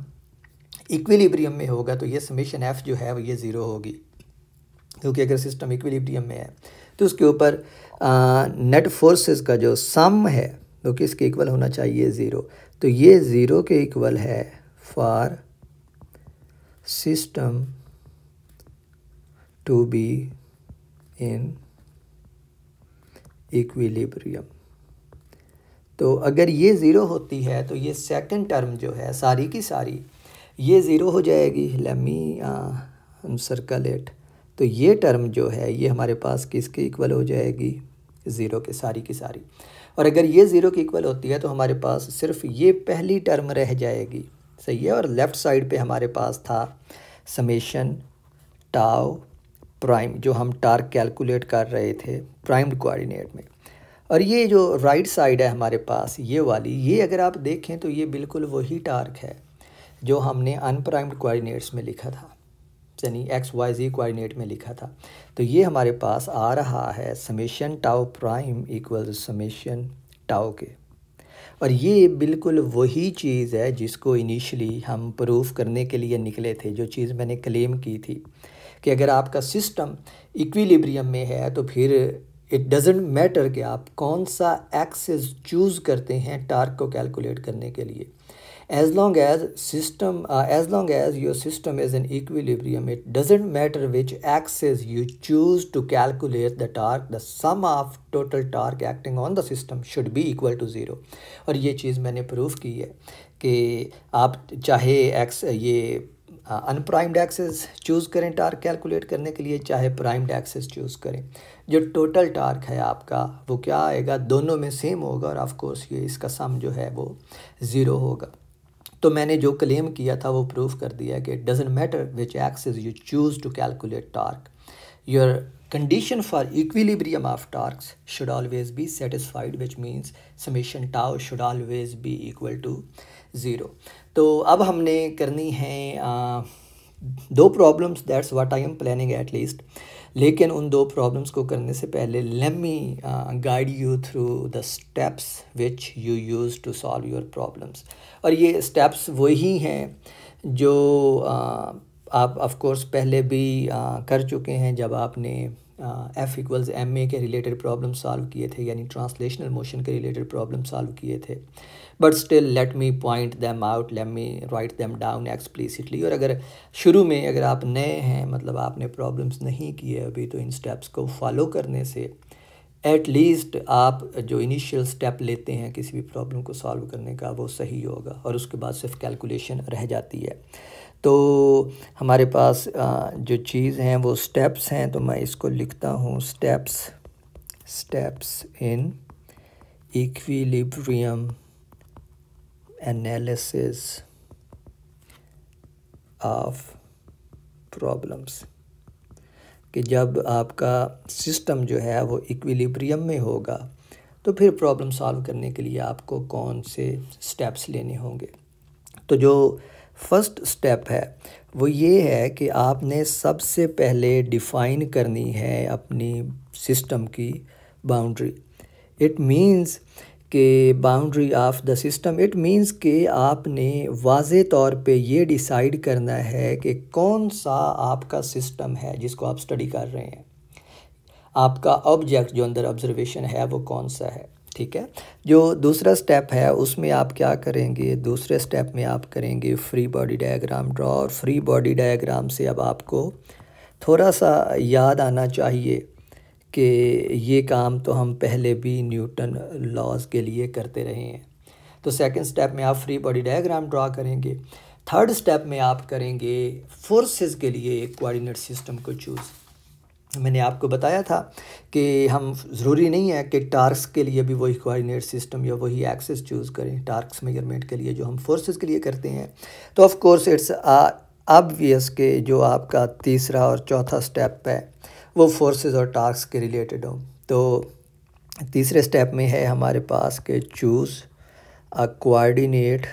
इक्विलिब्रियम में होगा तो ये समेशन एफ़ जो है वो ये ज़ीरो होगी क्योंकि अगर सिस्टम इक्विलिब्रियम में है तो उसके ऊपर नेट फोर्सेस का जो सम है वो तो इसके इक्वल होना चाहिए ज़ीरो तो ये ज़ीरो के इक्वल है for system to be in equilibrium तो अगर ये ज़ीरो होती है तो ये सेकंड टर्म जो है सारी की सारी ये ज़ीरो हो जाएगी लेमी सर्कल एट तो ये टर्म जो है ये हमारे पास किसके इक्वल हो जाएगी ज़ीरो के सारी की सारी और अगर ये ज़ीरो की इक्वल होती है तो हमारे पास सिर्फ ये पहली टर्म रह जाएगी सही है और लेफ़्ट साइड पे हमारे पास था समेशन टाओ प्राइम जो हम टार्क कैलकुलेट कर रहे थे प्राइम्ड कोऑर्डिनेट में और ये जो राइट साइड है हमारे पास ये वाली ये अगर आप देखें तो ये बिल्कुल वही टार्क है जो हमने अनप्राइम्ड कोऑर्डिनेट्स में लिखा था यानी एक्स वाई जी कोऑर्डिनेट में लिखा था तो ये हमारे पास आ रहा है summation tau prime equal summation tau के और ये बिल्कुल वही चीज़ है जिसको इनिशली हम प्रूफ करने के लिए निकले थे जो चीज़ मैंने क्लेम की थी कि अगर आपका सिस्टम इक्विलिब्रियम में है तो फिर इट डजेंट मैटर कि आप कौन सा एक्सेस चूज़ करते हैं टार्क को कैलकुलेट करने के लिए as long as system as long as your system is an equilibrium it doesn't matter which axis you choose to calculate the torque the sum of total torque acting on the system should be equal to zero और ये चीज़ मैंने prove की है कि आप चाहे x ये unprimed axis choose करें टार्क कैलकुलेट करने के लिए चाहे प्राइम्ड एक्सेस चूज़ करें जो टोटल टार्क है आपका वो क्या आएगा दोनों में सेम होगा और ऑफ कोर्स ये इसका सम जो है वो ज़ीरो होगा तो मैंने जो क्लेम किया था वो प्रूव कर दिया कि it doesn't matter which axis you choose to calculate torque your condition for equilibrium of torques should always be satisfied which means summation tau should always be equal to zero तो अब हमने करनी है आ, दो problems that's what I am planning at least लेकिन उन दो प्रॉब्लम्स को करने से पहले let guide you through the steps which you use to solve your problems और ये स्टेप्स वही हैं जो आप ऑफ कोर्स पहले भी आ, कर चुके हैं जब आपने एफ इक्वल्स एम ए के रिलेटेड प्रॉब्लम सॉल्व किए थे यानी ट्रांसलेशनल मोशन के रिलेटेड प्रॉब्लम सॉल्व किए थे but still let me point them out let me write them down explicitly और अगर शुरू में अगर आप नए हैं मतलब आपने प्रॉब्लम्स नहीं किए अभी तो इन स्टेप्स को फॉलो करने से एट लीस्ट आप जो इनिशियल स्टेप लेते हैं किसी भी प्रॉब्लम को सॉल्व करने का वो सही होगा और उसके बाद सिर्फ कैलकुलेशन रह जाती है तो हमारे पास जो चीज़ हैं वो स्टेप्स हैं तो मैं इसको लिखता हूँ steps steps in equilibrium analysis of problems कि जब आपका सिस्टम जो है वो इक्विलिब्रियम में होगा तो फिर प्रॉब्लम सॉल्व करने के लिए आपको कौन से स्टेप्स लेने होंगे तो जो फर्स्ट स्टेप है वो ये है कि आपने सबसे पहले डिफ़ाइन करनी है अपनी सिस्टम की बाउंड्री इट मीन्स के boundary of the system it means के आपने वाज तौर पे ये डिसाइड करना है कि कौन सा आपका सिस्टम है जिसको आप स्टडी कर रहे हैं आपका ऑब्जेक्ट जो अंदर ऑब्जर्वेशन है वो कौन सा है ठीक है जो दूसरा स्टेप है उसमें आप क्या करेंगे दूसरे स्टेप में आप करेंगे फ्री बॉडी डायग्राम ड्रॉ और फ्री बॉडी डायग्राम से अब आपको थोड़ा सा याद आना चाहिए कि ये काम तो हम पहले भी न्यूटन लॉज के लिए करते रहे हैं तो सेकंड स्टेप में आप फ्री बॉडी डायग्राम ड्रा करेंगे थर्ड स्टेप में आप करेंगे फोर्सेस के लिए एक कोऑर्डिनेट सिस्टम को चूज़ मैंने आपको बताया था कि हम ज़रूरी नहीं है कि टार्क्स के लिए भी वही कोऑर्डिनेट सिस्टम या वही एक्सेस चूज़ करें टार्क्स मेजरमेंट के लिए जो हम फोर्सेस के लिए करते हैं तो ऑफ़ कोर्स इट्स ऑबवियस के जो आपका तीसरा और चौथा स्टेप है वो फोर्सेस और टार्क्स के रिलेटेड हों तो तीसरे स्टेप में है हमारे पास के choose a coordinate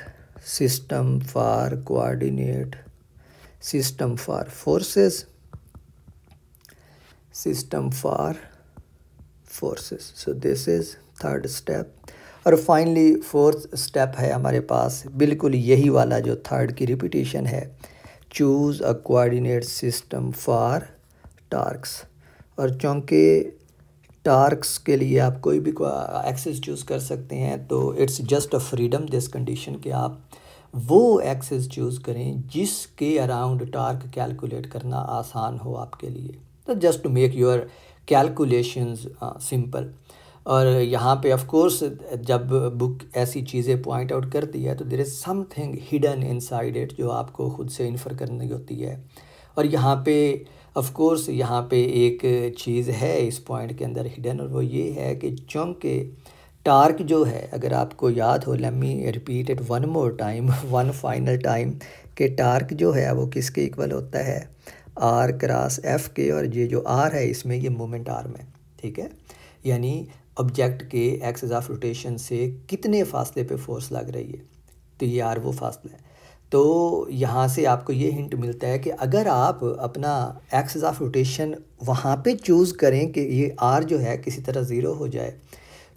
system for coordinate system for forces system for forces so this is third step और फाइनली फोर्थ स्टेप है हमारे पास बिल्कुल यही वाला जो थर्ड की रिपीटेशन है choose a coordinate system for torques और चूँकि टार्क्स के लिए आप कोई भी एक्सेस चूज़ कर सकते हैं तो it's just a freedom this condition के आप वो एक्सेस चूज़ करें जिसके अराउंड टार्क कैलकुलेट करना आसान हो आपके लिए तो just to make your calculations simple और यहाँ पे ऑफ कोर्स जब बुक ऐसी चीज़ें पॉइंट आउट करती है तो there is something hidden inside it जो आपको ख़ुद से इन्फर करनी होती है और यहाँ पे ऑफ कोर्स यहाँ पे एक चीज़ है इस पॉइंट के अंदर हिडन और वो ये है कि चूँकि टार्क जो है अगर आपको याद हो let me repeat it one more time one final time के टार्क जो है वो किसके इक्वल होता है आर क्रॉस एफ के और ये जो आर है इसमें ये मोमेंट आर में ठीक है यानी ऑब्जेक्ट के एक्सेज ऑफ रोटेशन से कितने फासले पे फोर्स लग रही है तो ये आर वो फासला है तो यहाँ से आपको ये हिंट मिलता है कि अगर आप अपना एक्सेज ऑफ रोटेशन वहाँ पे चूज़ करें कि ये आर जो है किसी तरह ज़ीरो हो जाए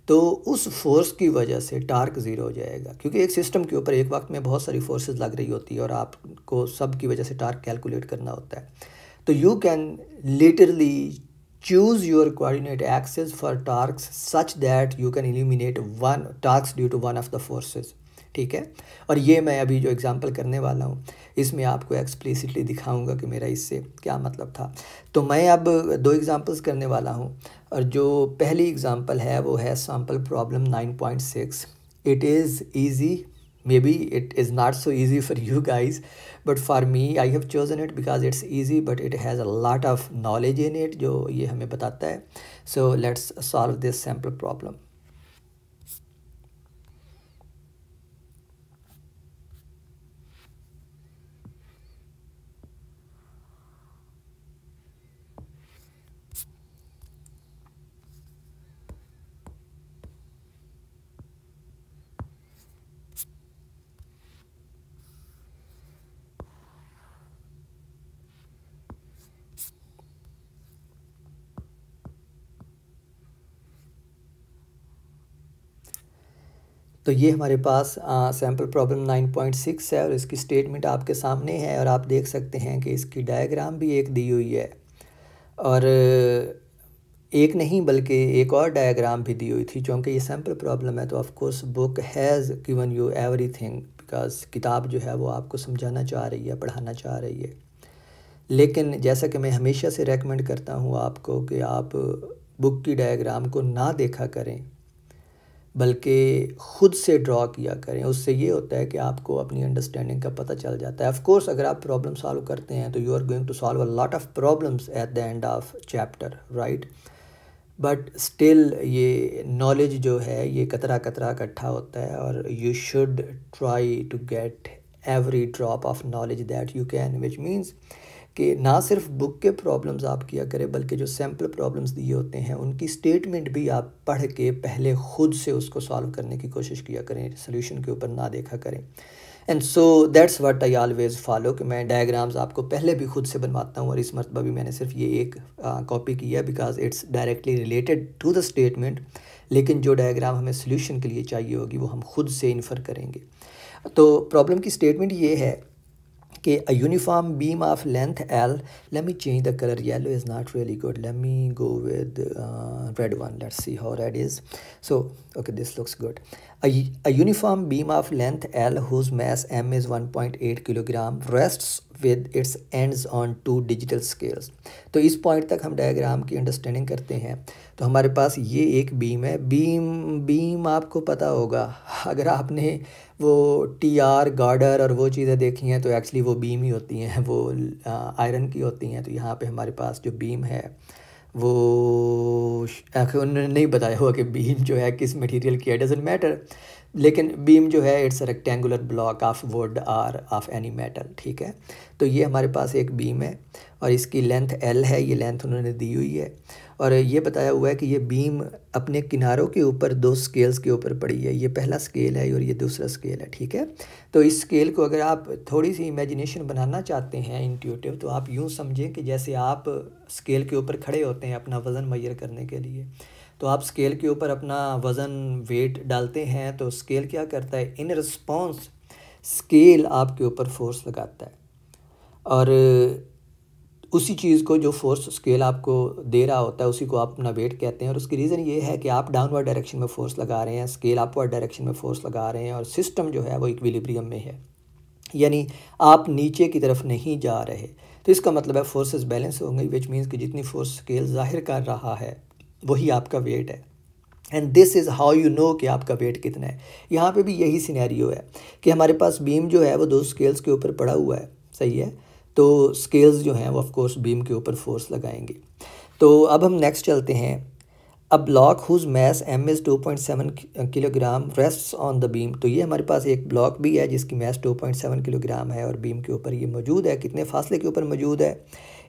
तो उस फोर्स की वजह से टार्क ज़ीरो हो जाएगा क्योंकि एक सिस्टम के ऊपर एक वक्त में बहुत सारी फोर्सेस लग रही होती है और आपको सब की वजह से टार्क कैलकुलेट करना होता है तो you can literally choose your coordinate axis for torque such that you can eliminate one torque due to one of the forces ठीक है और ये मैं अभी जो एग्ज़ाम्पल करने वाला हूँ इसमें आपको एक्सप्लिसिटली दिखाऊंगा कि मेरा इससे क्या मतलब था तो मैं अब दो एग्ज़ाम्पल्स करने वाला हूँ और जो पहली एग्ज़ाम्पल है वो है sample problem nine point six it is easy maybe it is not so easy for you guys but for me I have chosen it because it's easy but it has a lot of knowledge in it जो ये हमें बताता है so let's solve this sample problem तो ये हमारे पास sample problem 9.6 है और इसकी स्टेटमेंट आपके सामने है और आप देख सकते हैं कि इसकी डायग्राम भी एक दी हुई है और एक नहीं बल्कि एक और डायग्राम भी दी हुई थी क्योंकि ये सैम्पल प्रॉब्लम है तो of course book has given you everything because किताब जो है वो आपको समझाना चाह रही है पढ़ाना चाह रही है लेकिन जैसा कि मैं हमेशा से रेकमेंड करता हूँ आपको कि आप बुक की डायग्राम को ना देखा करें बल्कि ख़ुद से ड्रॉ किया करें उससे ये होता है कि आपको अपनी अंडरस्टैंडिंग का पता चल जाता है ऑफ़ कोर्स अगर आप प्रॉब्लम सॉल्व करते हैं तो you are going to solve a lot of problems at the end of chapter right but still ये नॉलेज जो है ये कतरा कतरा इकट्ठा होता है और you should try to get every drop of knowledge that you can which means कि ना सिर्फ बुक के प्रॉब्लम्स आप किया करें बल्कि जो सैम्पल प्रॉब्लम्स दिए होते हैं उनकी स्टेटमेंट भी आप पढ़ के पहले ख़ुद से उसको सॉल्व करने की कोशिश किया करें सोल्यूशन के ऊपर ना देखा करें and so that's what I always follow कि मैं डायग्राम्स आपको पहले भी खुद से बनवाता हूँ और इस मरतबा भी मैंने सिर्फ ये एक कॉपी की है because it's directly related to the statement लेकिन जो डायग्राम हमें सोल्यूशन के लिए चाहिए होगी वो हम खुद से इन्फर करेंगे तो प्रॉब्लम की स्टेटमेंट ये है okay a uniform beam of length l let me change the color yellow is not really good let me go with uh, red one let's see how red is so okay this looks good A, a uniform beam of length L whose mass M is 1.8 kilogram rests with its ends on two digital scales. तो इस point तक हम diagram की understanding करते हैं तो हमारे पास ये एक बीम है बीम बीम आपको पता होगा अगर आपने वो टी आर गार्डर और वो चीज़ें देखी हैं तो एक्चुअली वो बीम ही होती हैं वो आयरन की होती हैं तो यहाँ पे हमारे पास जो बीम है वो आखिर उन्होंने नहीं बताया हुआ कि बीम जो है किस मटेरियल की है डजेंट मैटर लेकिन बीम जो है it's rectangular block of wood or of any metal ठीक है तो ये हमारे पास एक बीम है और इसकी लेंथ एल है ये लेंथ उन्होंने दी हुई है और ये बताया हुआ है कि ये बीम अपने किनारों के ऊपर दो स्केल्स के ऊपर पड़ी है ये पहला स्केल है और ये दूसरा स्केल है ठीक है तो इस स्केल को अगर आप थोड़ी सी इमेजिनेशन बनाना चाहते हैं इंट्यूटिव तो आप यूँ समझें कि जैसे आप स्केल के ऊपर खड़े होते हैं अपना वज़न मैयर करने के लिए तो आप स्केल के ऊपर अपना वज़न वेट डालते हैं तो स्केल क्या करता है इन रिस्पॉन्स स्केल आपके ऊपर फोर्स लगाता है और उसी चीज़ को जो फोर्स स्केल आपको दे रहा होता है उसी को आप अपना वेट कहते हैं और उसकी रीज़न ये है कि आप डाउनवर्ड डायरेक्शन में फ़ोर्स लगा रहे हैं स्केल अपवर्ड डायरेक्शन में फ़ोर्स लगा रहे हैं और सिस्टम जो है वो इक्विलिब्रियम में है यानी आप नीचे की तरफ नहीं जा रहे तो इसका मतलब है फोर्सेस बैलेंस होंगे विच मीन्स कि जितनी फोर्स स्केल ज़ाहिर कर रहा है वही आपका वेट है and this is how you know कि आपका वेट कितना है यहाँ पे भी यही सिनेरियो है कि हमारे पास बीम जो है वो दो स्केल्स के ऊपर पड़ा हुआ है सही है तो स्केल्स जो हैं वो ऑफकोर्स बीम के ऊपर फोर्स लगाएंगे तो अब हम नेक्स्ट चलते हैं a block whose mass M S two point seven kilogram rest on the beam तो ये हमारे पास एक ब्लॉक भी है जिसकी mass two point seven kilogram है और बीम के ऊपर ये मौजूद है कितने फासले के ऊपर मौजूद है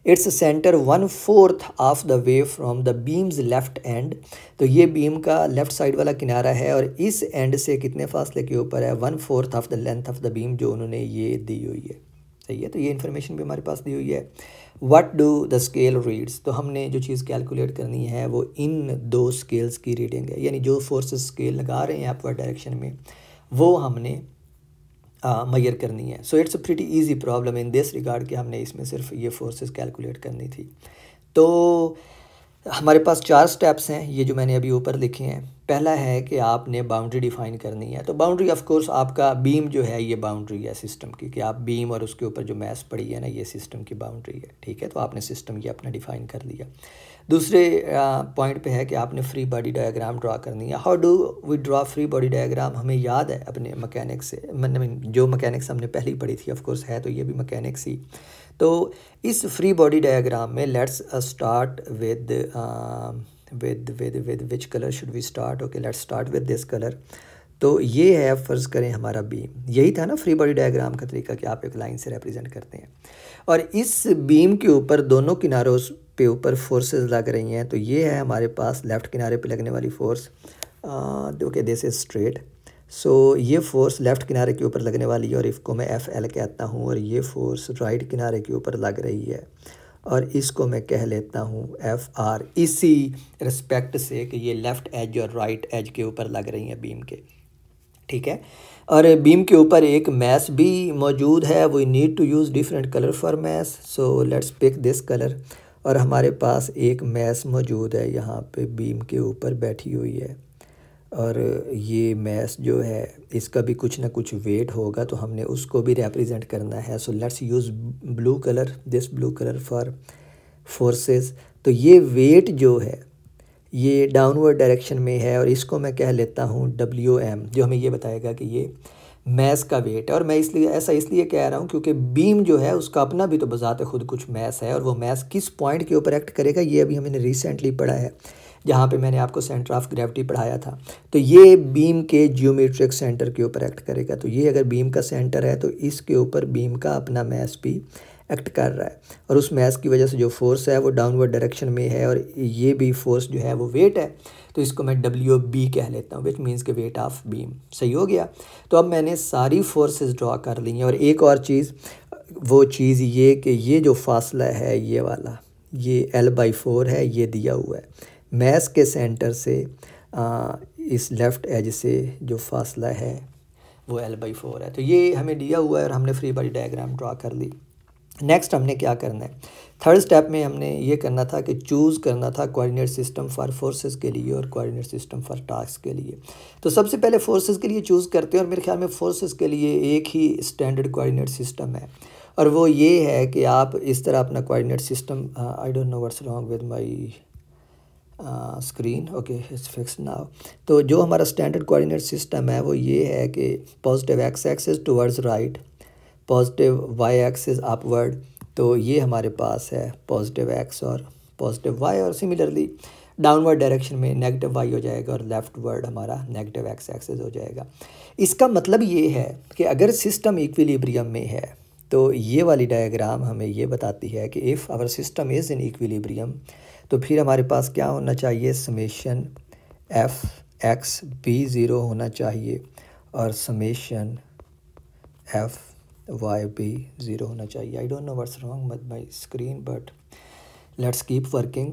it's centre one fourth of the way from the beam's left end तो ये बीम का लेफ़्ट साइड वाला किनारा है और इस एंड से कितने फासले के ऊपर है one fourth of the length of the beam जो उन्होंने ये दी हुई है सही है तो ये इन्फॉर्मेशन भी हमारे पास दी हुई है what do the scale reads तो हमने जो चीज़ कैलकुलेट करनी है वो इन दो स्केल्स की रीडिंग है यानी जो फोर्सेस स्केल लगा रहे हैं अपवर्ड डायरेक्शन में वो हमने मैयर करनी है so it's a easy problem in this regard कि हमने इसमें सिर्फ ये फोर्सेस कैलकुलेट करनी थी तो हमारे पास चार स्टेप्स हैं ये जो मैंने अभी ऊपर लिखे हैं पहला है कि आपने बाउंड्री डिफ़ाइन करनी है तो बाउंड्री ऑफ कोर्स आपका बीम जो है ये बाउंड्री है सिस्टम की कि आप बीम और उसके ऊपर जो मैस पड़ी है ना ये सिस्टम की बाउंड्री है ठीक है तो आपने सिस्टम ये अपना डिफ़ाइन कर लिया दूसरे पॉइंट पे है कि आपने फ्री बॉडी डायग्राम ड्रा करनी है how do we draw free body diagram हमें याद है अपने मकैनिक से मीन जो मकैनिक्स हमने पहली पढ़ी थी ऑफकोर्स है तो ये भी मकैनिक्स ही तो इस फ्री बॉडी डायग्राम में let's start with with with with which colour should we start okay let's start with this colour तो ये है फ़र्ज़ करें हमारा बीम यही था ना फ्री बॉडी डायग्राम का तरीका कि आप एक लाइन से रिप्रेजेंट करते हैं और इस बीम के ऊपर दोनों किनारों पे ऊपर फोर्सेस लग रही हैं तो ये है हमारे पास लेफ़्ट किनारे पे लगने वाली फ़ोर्स जो कि दिस इज़ स्ट्रेट सो ये फ़ोर्स लेफ़्ट किनारे के ऊपर लगने वाली है और इसको मैं एफ़ एल कहता हूँ और ये फ़ोर्स राइट किनारे के ऊपर लग रही है और इसको मैं कह लेता हूँ एफ़ आर इसी रिस्पेक्ट से कि ये लेफ़्ट एज और राइट एज के ऊपर लग रही हैं बीम के ठीक है और बीम के ऊपर एक मैस भी मौजूद है we need to use different colour for mass so let's pick this colour और हमारे पास एक मैस मौजूद है यहाँ पे बीम के ऊपर बैठी हुई है और ये मैस जो है इसका भी कुछ ना कुछ वेट होगा तो हमने उसको भी रिप्रेजेंट करना है so let's use blue colour this blue colour for forces तो ये वेट जो है ये डाउनवर्ड डायरेक्शन में है और इसको मैं कह लेता हूँ डब्ल्यू एम जो हमें ये बताएगा कि ये मैस का वेट है और मैं इसलिए ऐसा इसलिए कह रहा हूँ क्योंकि बीम जो है उसका अपना भी तो बजात खुद कुछ मैस है और वो मैस किस पॉइंट के ऊपर एक्ट करेगा ये अभी हमने रिसेंटली पढ़ा है जहाँ पे मैंने आपको सेंटर ऑफ ग्रेविटी पढ़ाया था तो ये बीम के जियोमेट्रिक सेंटर के ऊपर एक्ट करेगा तो ये अगर बीम का सेंटर है तो इसके ऊपर बीम का अपना मैस भी एक्ट कर रहा है और उस मैस की वजह से जो फोर्स है वो डाउनवर्ड डायरेक्शन में है और ये भी फोर्स जो है वो वेट है तो इसको मैं डब्ल्यू बी कह लेता हूँ विच मीन्स के वेट ऑफ बीम सही हो गया तो अब मैंने सारी फोर्सेस ड्रा कर ली हैं और एक और चीज़ वो चीज़ ये कि ये जो फासला है ये वाला ये एल बाई फोर है ये दिया हुआ है मैस के सेंटर से आ, इस लेफ़्ट एज से जो फासला है वो एल बाई फोर है तो ये हमें दिया हुआ है और हमने फ्री बॉडी डायग्राम ड्रा कर ली नेक्स्ट हमने क्या करना है थर्ड स्टेप में हमने ये करना था कि चूज़ करना था कोऑर्डिनेट सिस्टम फॉर फोर्सेस के लिए और कोऑर्डिनेट सिस्टम फॉर टास्क के लिए तो सबसे पहले फोर्सेस के लिए चूज़ करते हैं और मेरे ख्याल में फोर्सेस के लिए एक ही स्टैंडर्ड कोऑर्डिनेट सिस्टम है और वो ये है कि आप इस तरह अपना coordinate system I don't know what's wrong with my screen okay it's fix now तो जो हमारा स्टैंडर्ड कोऑर्डिनेट सिस्टम है वो ये है कि positive x axis towards right positive y axis upward तो ये हमारे पास है पॉजिटिव एक्स और पॉजिटिव वाई और सिमिलरली डाउनवर्ड डायरेक्शन में नेगेटिव वाई हो जाएगा और लेफ्ट वर्ड हमारा नेगेटिव एक्स एक्सेस हो जाएगा इसका मतलब ये है कि अगर सिस्टम इक्विलिब्रियम में है तो ये वाली डायग्राम हमें ये बताती है कि if our system is in equilibrium तो फिर हमारे पास क्या होना चाहिए समेशन एफ़ एक्स बी ज़ीरो होना चाहिए और समेशन एफ़ वाई भी ज़ीरो होना चाहिए I don't know what's wrong with my screen but let's keep working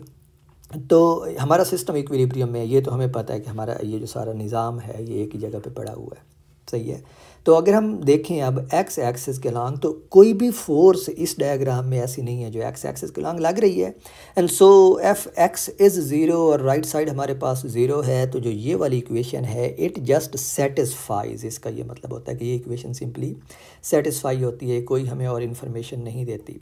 तो हमारा सिस्टम इक्विलिब्रियम में है ये तो हमें पता है कि हमारा ये जो सारा निज़ाम है ये एक ही जगह पे पड़ा हुआ है सही है तो अगर हम देखें अब एक्स एक्सेस के लॉन्ग तो कोई भी फोर्स इस डायग्राम में ऐसी नहीं है जो एक्स एक्सेस के लॉन्ग लग रही है and so F x is zero और राइट right साइड हमारे पास ज़ीरो है तो जो ये वाली इक्वेशन है इट जस्ट सेटिस्फाइज इसका ये मतलब होता है कि ये इक्वेशन सिंपली सेटिस्फाई होती है कोई हमें और इन्फॉर्मेशन नहीं देती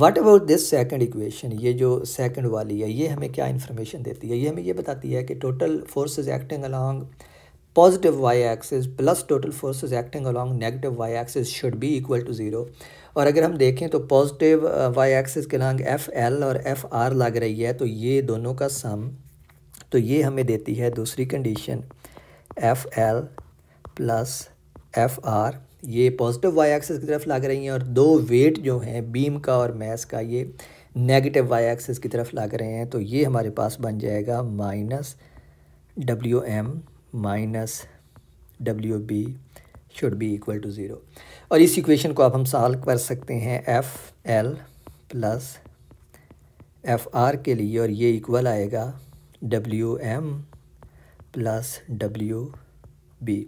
what about this second equation ये जो सेकेंड वाली है ये हमें क्या इन्फॉर्मेशन देती है ये हमें ये बताती है कि total forces acting along positive y-axis plus total forces acting along negative y-axis should be equal to zero और अगर हम देखें तो पॉजिटिव वाई एक्सिस के लांग एफ एल और एफ आर लग रही है तो ये दोनों का सम तो ये हमें देती है दूसरी condition F L plus F R ये पॉजिटिव वाई एक्सिस की तरफ लग रही हैं और दो वेट जो हैं बीम का और मैस का ये नेगेटिव वाई एक्सिस की तरफ लग रहे हैं तो ये हमारे पास बन जाएगा minus W M minus W B should be equal to zero और इस इक्वेशन को आप हम सॉल्व कर सकते हैं F L plus F R के लिए और ये इक्वल आएगा W M plus W B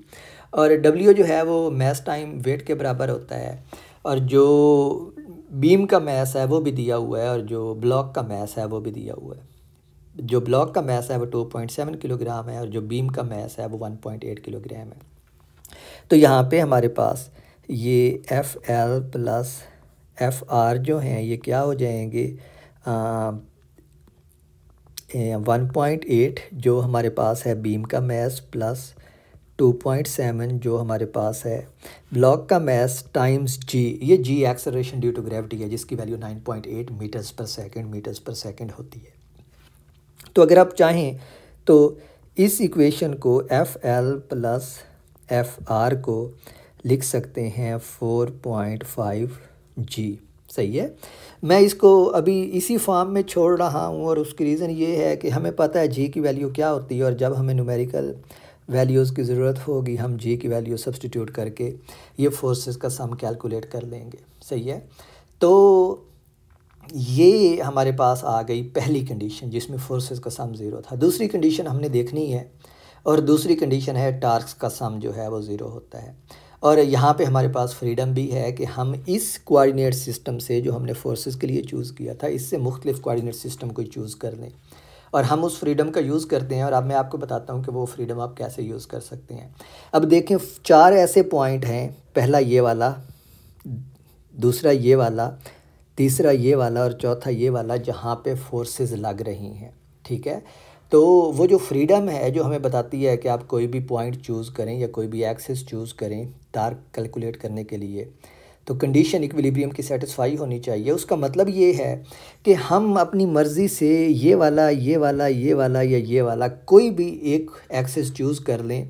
और डब्ल्यू जो है वो मैस टाइम वेट के बराबर होता है और जो बीम का मैस है वो भी दिया हुआ है और जो ब्लॉक का मैस है वो भी दिया हुआ है जो ब्लॉक का मैस है वो टू पॉइंट सेवन किलोग्राम है और जो बीम का मैस है वो वन पॉइंट एट किलोग्राम है तो यहाँ पे हमारे पास ये F L plus F R जो हैं ये क्या हो जाएंगे वन पॉइंट एट जो हमारे पास है बीम का mass plus two point seven जो हमारे पास है ब्लॉक का मैस टाइम्स जी ये g acceleration due to gravity है जिसकी value nine point eight metres per second metres per second होती है तो अगर आप चाहें तो इस इक्वेशन को F L plus F R को लिख सकते हैं फोर पॉइंट फाइव जी सही है मैं इसको अभी इसी फॉर्म में छोड़ रहा हूँ और उसकी रीज़न ये है कि हमें पता है जी की वैल्यू क्या होती है और जब हमें न्यूमेरिकल वैल्यूज़ की ज़रूरत होगी हम जी की वैल्यू सब्सटीट्यूट करके ये फोर्सेस का सम कैलकुलेट कर लेंगे सही है तो ये हमारे पास आ गई पहली कंडीशन जिसमें फोर्सेस का सम ज़ीरो था दूसरी कंडीशन हमने देखनी है और दूसरी कंडीशन है टार्क्स का सम जो है वो ज़ीरो होता है और यहाँ पे हमारे पास फ्रीडम भी है कि हम इस कोऑर्डिनेट सिस्टम से जो हमने फोर्सेस के लिए चूज़ किया था इससे मुख्तलिफ कोऑर्डिनेट सिस्टम को चूज़ कर लें और हम उस फ्रीडम का यूज़ करते हैं और अब मैं आपको बताता हूँ कि वो फ्रीडम आप कैसे यूज़ कर सकते हैं अब देखें चार ऐसे पॉइंट हैं पहला ये वाला दूसरा ये वाला तीसरा ये वाला और चौथा ये वाला जहाँ पे फोर्सेस लग रही हैं ठीक है तो वो जो फ्रीडम है जो हमें बताती है कि आप कोई भी पॉइंट चूज़ करें या कोई भी एक्सेस चूज़ करें तार कैलकुलेट करने के लिए तो कंडीशन इक्विलिब्रियम की सेटिस्फाई होनी चाहिए उसका मतलब ये है कि हम अपनी मर्ज़ी से ये वाला ये वाला ये वाला या ये वाला कोई भी एक एक्सेस चूज़ कर लें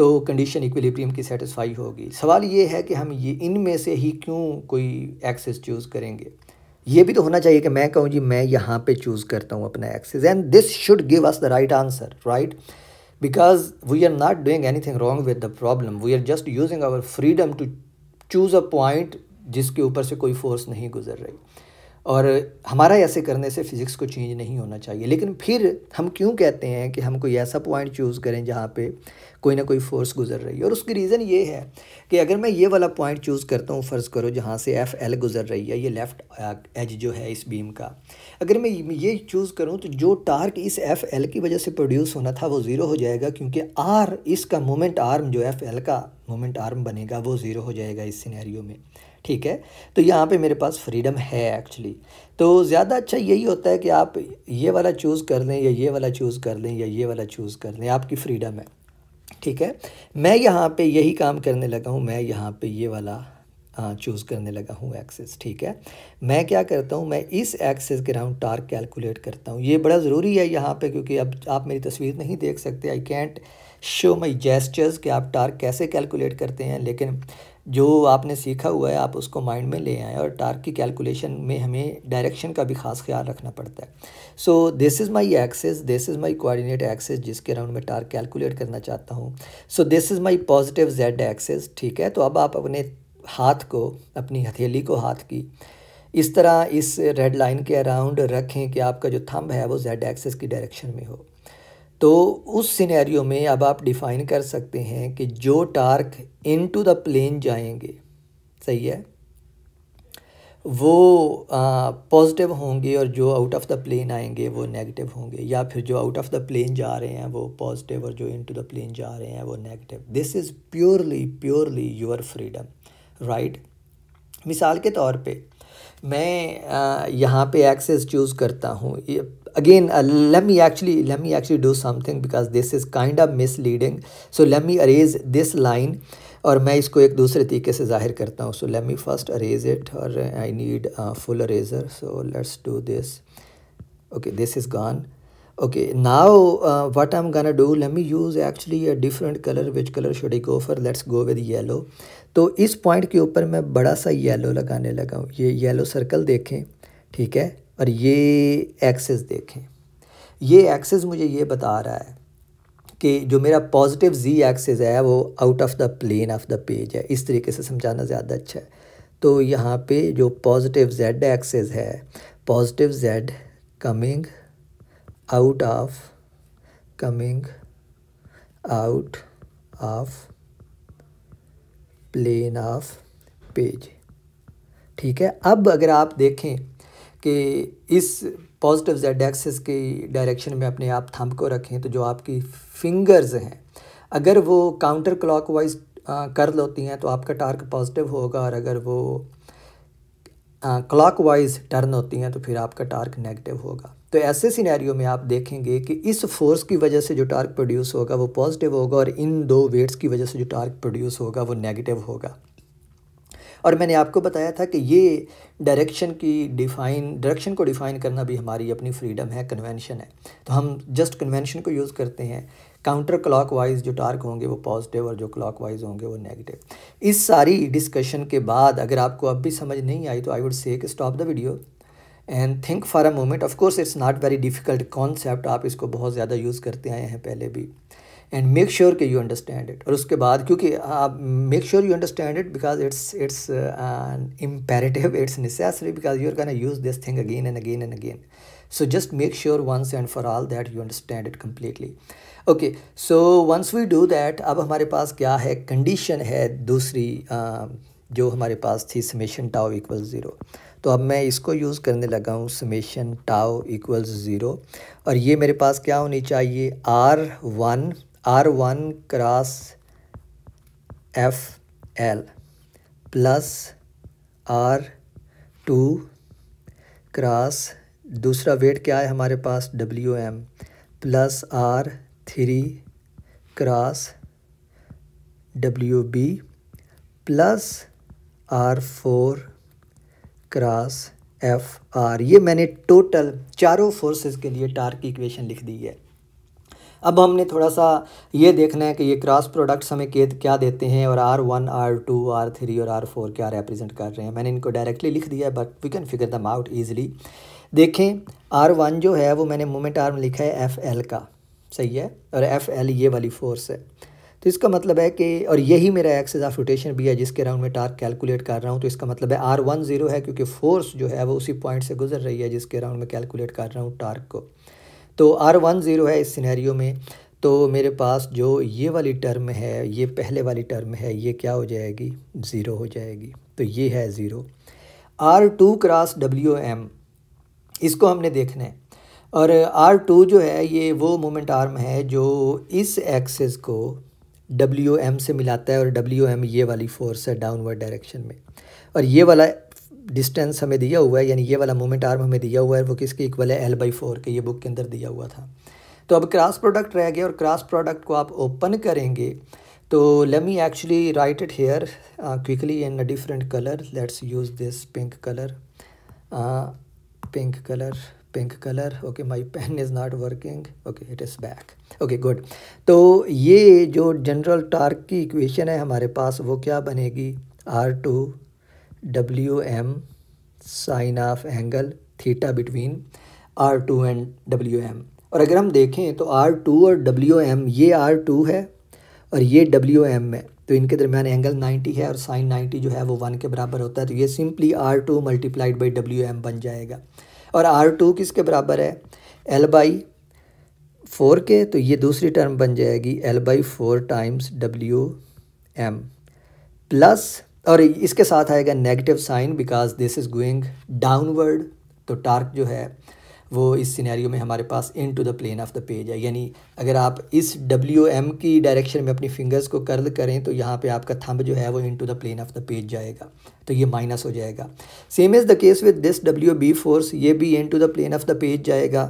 तो कंडीशन इक्विलिब्रियम की सेटिस्फाई होगी सवाल ये है कि हम ये इनमें से ही क्यों कोई एक्सेस चूज़ करेंगे ये भी तो होना चाहिए कि मैं कहूँ जी मैं यहाँ पे चूज़ करता हूँ अपना axis and this should give us the right answer right we are not doing anything wrong with the problem we are just using our freedom to choose a point जिसके ऊपर से कोई force नहीं गुजर रही और हमारा ऐसे करने से फिज़िक्स को चेंज नहीं होना चाहिए लेकिन फिर हम क्यों कहते हैं कि हम कोई ऐसा पॉइंट चूज़ करें जहाँ पर कोई ना कोई फ़ोर्स गुजर रही है और उसकी रीज़न ये है कि अगर मैं ये वाला पॉइंट चूज़ करता हूँ फ़र्ज़ करो जहाँ से एफ़ एल गुजर रही है ये लेफ़्ट एज जो है इस बीम का अगर मैं ये चूज़ करूँ तो जो टार्क इस एफ़ एल की वजह से प्रोड्यूस होना था वो ज़ीरो हो जाएगा क्योंकि आर इसका मोमेंट आर्म जो एफ़ एल का मोमेंट आर्म बनेगा वो ज़ीरो हो जाएगा इस सीनैरियो में ठीक है तो यहाँ पे मेरे पास फ्रीडम है एक्चुअली तो ज़्यादा अच्छा यही होता है कि आप ये वाला चूज़ कर लें या ये वाला चूज़ कर लें या ये वाला चूज़ कर लें आपकी फ्रीडम है ठीक है मैं यहाँ पे यही काम करने लगा हूँ मैं यहाँ पे ये वाला चूज़ करने लगा हूँ एक्सेस ठीक है मैं क्या करता हूँ मैं इस एक्सेस के राउंड टार्क कैलकुलेट करता हूँ ये बड़ा ज़रूरी है यहाँ पे क्योंकि अब आप मेरी तस्वीर नहीं देख सकते I can't show my gestures कि आप टार्क कैसे कैलकुलेट करते हैं लेकिन जो आपने सीखा हुआ है आप उसको माइंड में ले आएँ और टार्क की कैलकुलेशन में हमें डायरेक्शन का भी खास ख्याल रखना पड़ता है so this is my axis this is my coordinate axis जिसके अराउंड मैं टार्क कैलकुलेट करना चाहता हूँ so this is my positive Z axis ठीक है तो अब आप अपने हाथ को अपनी हथेली को हाथ की इस तरह इस रेड लाइन के अराउंड रखें कि आपका जो थंब है वो जेड एक्सेस की डायरेक्शन में हो तो उस सिनेरियो में अब आप डिफ़ाइन कर सकते हैं कि जो torque into the plane जाएंगे सही है वो पॉजिटिव होंगे और जो आउट ऑफ द प्लेन आएंगे वो नेगेटिव होंगे या फिर जो आउट ऑफ द प्लेन जा रहे हैं वो पॉजिटिव और जो इनटू द प्लेन जा रहे हैं वो negative this is purely purely your freedom right मिसाल के तौर पे मैं यहाँ पे एक्सेस चूज़ करता हूँ again let me actually let me actually do something because this is kind of misleading so let me erase this line और मैं इसको एक दूसरे तरीके से ज़ाहिर करता हूँ so let me first erase it और I need full eraser so let's do this okay this is gone okay now what I am gonna do let me use actually a different colour which colour should i go for let's go with yellow तो इस point के ऊपर मैं बड़ा सा yellow लगाने लगा हूँ ये येलो सर्कल देखें ठीक है और ये एक्सेस देखें ये एक्सेस मुझे ये बता रहा है कि जो मेरा पॉजिटिव जी एक्सेस है वो out of the plane of the page है इस तरीके से समझाना ज़्यादा अच्छा है तो यहाँ पे जो पॉजिटिव जेड एक्सेस है positive Z coming out of coming out of plane of page ठीक है अब अगर आप देखें कि इस पॉजिटिव जेड एक्सेस की डायरेक्शन में अपने आप थंब को रखें तो जो आपकी फिंगर्स हैं अगर वो काउंटर क्लॉक वाइज कर लेती हैं तो आपका टार्क पॉजिटिव होगा और अगर वो क्लॉक वाइज टर्न होती हैं तो फिर आपका टार्क नेगेटिव होगा तो ऐसे सिनेरियो में आप देखेंगे कि इस फोर्स की वजह से जो टार्क प्रोड्यूस होगा वो पॉजिटिव होगा और इन दो वेट्स की वजह से जो टार्क प्रोड्यूस होगा वो नेगेटिव होगा और मैंने आपको बताया था कि ये डायरेक्शन की डिफ़ाइन डायरेक्शन को डिफ़ाइन करना भी हमारी अपनी फ्रीडम है कन्वेंशन है तो हम जस्ट कन्वेंशन को यूज़ करते हैं काउंटर क्लॉकवाइज जो टार्क होंगे वो पॉजिटिव और जो क्लॉकवाइज होंगे वो नेगेटिव इस सारी डिस्कशन के बाद अगर आपको अब भी समझ नहीं आई तो I would say stop the video and think for a moment of course it's not very difficult concept आप इसको बहुत ज़्यादा यूज़ करते आए हैं पहले भी एंड मेक श्योर के यू अंडरस्टैंड इट और उसके बाद क्योंकि आप make sure you understand it because it's it's imperative it's necessary because you are can use this thing again and again and again so just make sure once and for all that you understand it completely okay so once we do that अब हमारे पास क्या है condition है दूसरी जो हमारे पास थी समेशन टाओ इक्वल ज़ीरो तो अब मैं इसको यूज़ करने लगा हूँ समेशन टाओ इक्वल ज़ीरो और ये मेरे पास क्या होनी चाहिए R one R one cross F L plus are two cross दूसरा वेट क्या है हमारे पास W M plus R three cross W B plus R four cross F R ये मैंने टोटल चारों फोर्सेस के लिए टार्क की इक्वेशन लिख दी है अब हमने थोड़ा सा ये देखना है कि ये क्रॉस प्रोडक्ट्स हमें केद क्या देते हैं और R one are two R three और आर फोर क्या रिप्रेजेंट कर रहे हैं मैंने इनको डायरेक्टली लिख दिया है but we can figure them out easily देखें आर वन जो है वो मैंने मोमेंट आर्म लिखा है एफ एल का सही है और एफ एल ये वाली फोर्स है तो इसका मतलब है कि और यही मेरा एक्सेस ऑफ रोटेशन भी है जिसके राउंड में टार्क कैलकुलेट कर रहा हूँ तो इसका मतलब है आर वन ज़ीरो है क्योंकि फोर्स जो है वो उसी पॉइंट से गुजर रही है जिसके राउंड में कैलकुलेट कर रहा हूँ टार्क को तो आर वन ज़ीरो है इस सिनेरियो में तो मेरे पास जो ये वाली टर्म है ये पहले वाली टर्म है ये क्या हो जाएगी ज़ीरो हो जाएगी तो ये है zero R two cross W M इसको हमने देखना है और आर टू जो है ये वो मोमेंट आर्म है जो इस एक्सेस को डब्ल्यू एम से मिलाता है और डब्ल्यू एम ये वाली फोर्स है डाउनवर्ड डायरेक्शन में और ये वाला डिस्टेंस हमें दिया हुआ है यानी ये वाला मोमेंट आर्म हमें दिया हुआ है वो किसके इक्वल है एल बाई फोर के ये बुक के अंदर दिया हुआ था तो अब क्रॉस प्रोडक्ट रह गया और क्रॉस प्रोडक्ट को आप ओपन करेंगे तो let me actually write it here quickly in a different colour let's use this pink colour pink colour pink colour okay my pen is not working okay it is back okay good तो ये जो general torque की equation है हमारे पास वो क्या बनेगी R two W M sine of angle theta between R two and W M और अगर हम देखें तो आर टू और डब्ल्यू एम ये आर टू है और ये डब्ल्यू एम है तो इनके दरमियान एंगल 90 है और साइन 90 जो है वो वन के बराबर होता है तो ये simply R two multiplied by W M बन जाएगा और आर टू किसके बराबर है एल बाई फोर के तो ये दूसरी टर्म बन जाएगी L by four times W M plus और इसके साथ आएगा negative sign because this is going downward तो टार्क जो है वो इस सिनेरियो में हमारे पास into the plane of the page है यानी अगर आप इस डब्ल्यू एम की डायरेक्शन में अपनी फिंगर्स को कर्ल करें तो यहाँ पे आपका थंब जो है वो into the plane of the page जाएगा तो ये माइनस हो जाएगा same is the case with this W B force ये भी into the plane of the page जाएगा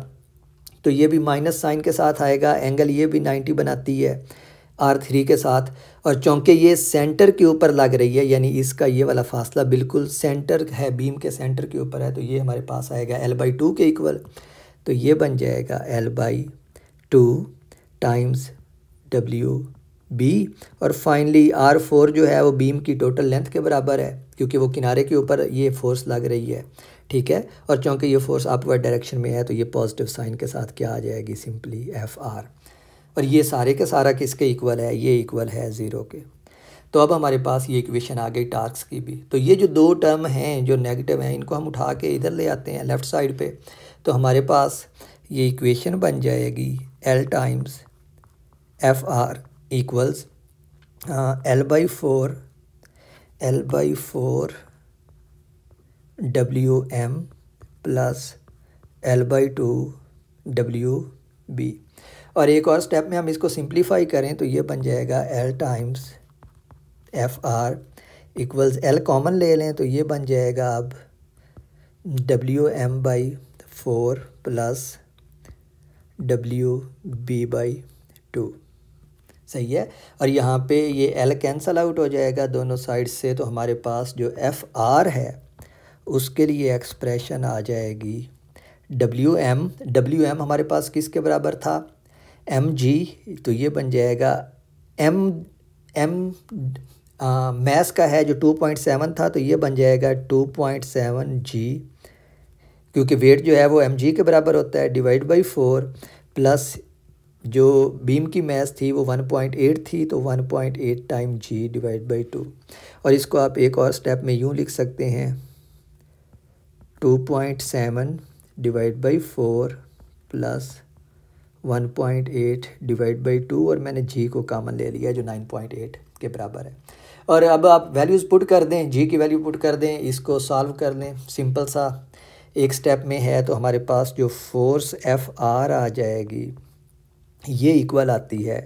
तो ये भी माइनस साइन के साथ आएगा एंगल ये भी नाइन्टी बनाती है आर थ्री के साथ और चूँकि ये सेंटर के ऊपर लग रही है यानी इसका ये वाला फासला बिल्कुल सेंटर है बीम के सेंटर के ऊपर है तो ये हमारे पास आएगा एल बाई टू के इक्वल तो ये बन जाएगा L by two times W B और फाइनली आर फोर जो है वो बीम की टोटल लेंथ के बराबर है क्योंकि वो किनारे के ऊपर ये फोर्स लग रही है ठीक है और चूँकि ये फोर्स अपवर्ड डायरेक्शन में है तो ये पॉजिटिव साइन के साथ क्या आ जाएगी सिंपली एफ आर और ये सारे के सारा किसके इक्वल है ये इक्वल है ज़ीरो के तो अब हमारे पास ये इक्वेशन आ गई टार्क्स की भी तो ये जो दो टर्म हैं जो नेगेटिव हैं इनको हम उठा के इधर ले आते हैं लेफ़्ट साइड पे तो हमारे पास ये इक्वेशन बन जाएगी L times F R equals L by four L by four W M plus L by two W B और एक और स्टेप में हम इसको सिंप्लीफाई करें तो ये बन जाएगा L times F R equals L common ले लें तो ये बन जाएगा अब W M by four plus W B by two सही है और यहाँ पे ये एल कैंसल आउट हो जाएगा दोनों साइड से तो हमारे पास जो एफ़ आर है उसके लिए एक्सप्रेशन आ जाएगी डब्ल्यू एम डब्ल्यू एम हमारे पास किसके बराबर था एम जी तो ये बन जाएगा एम एम मैस का है जो टू पॉइंट सेवन था तो ये बन जाएगा टू पॉइंट सेवन जी क्योंकि वेट जो है वो एम जी के बराबर होता है डिवाइड बाई फोर प्लस जो बीम की मैस थी वो वन पॉइंट एट थी तो one point eight time G divide by two और इसको आप एक और स्टेप में यूँ लिख सकते हैं two point seven divide by four plus one point eight divide by two और मैंने जी को कामन ले लिया जो नाइन पॉइंट एट के बराबर है और अब आप वैल्यूज़ पुट कर दें जी की वैल्यू पुट कर दें इसको सॉल्व कर लें सिंपल सा एक स्टेप में है तो हमारे पास जो फोर्स एफ आर आ जाएगी ये इक्वल आती है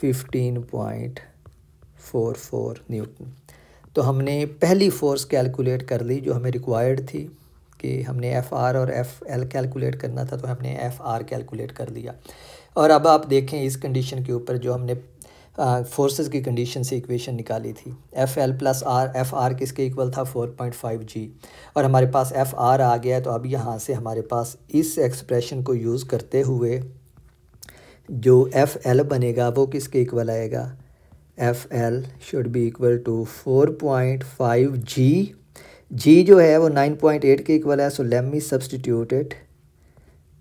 fifteen point four four newton तो हमने पहली फ़ोर्स कैलकुलेट कर ली जो हमें रिक्वायर्ड थी कि हमने एफ़ आर और एफ़ एल कैलकुलेट करना था तो हमने एफ़ आर कैलकुलेट कर लिया और अब आप देखें इस कंडीशन के ऊपर जो हमने फोर्सेस की कंडीशन से इक्वेशन निकाली थी F L plus R F R किसके इक्वल था फोर पॉइंट फाइव जी और हमारे पास एफ़ आर आ गया तो अब यहाँ से हमारे पास इस एक्सप्रेशन को यूज़ करते हुए जो एफ़ एल बनेगा वो किसके इक्वल आएगा F L should be equal to four point five G G जो है वो नाइन पॉइंट एट के इक्वल है सो लेम मी सब्सटीट्यूटेड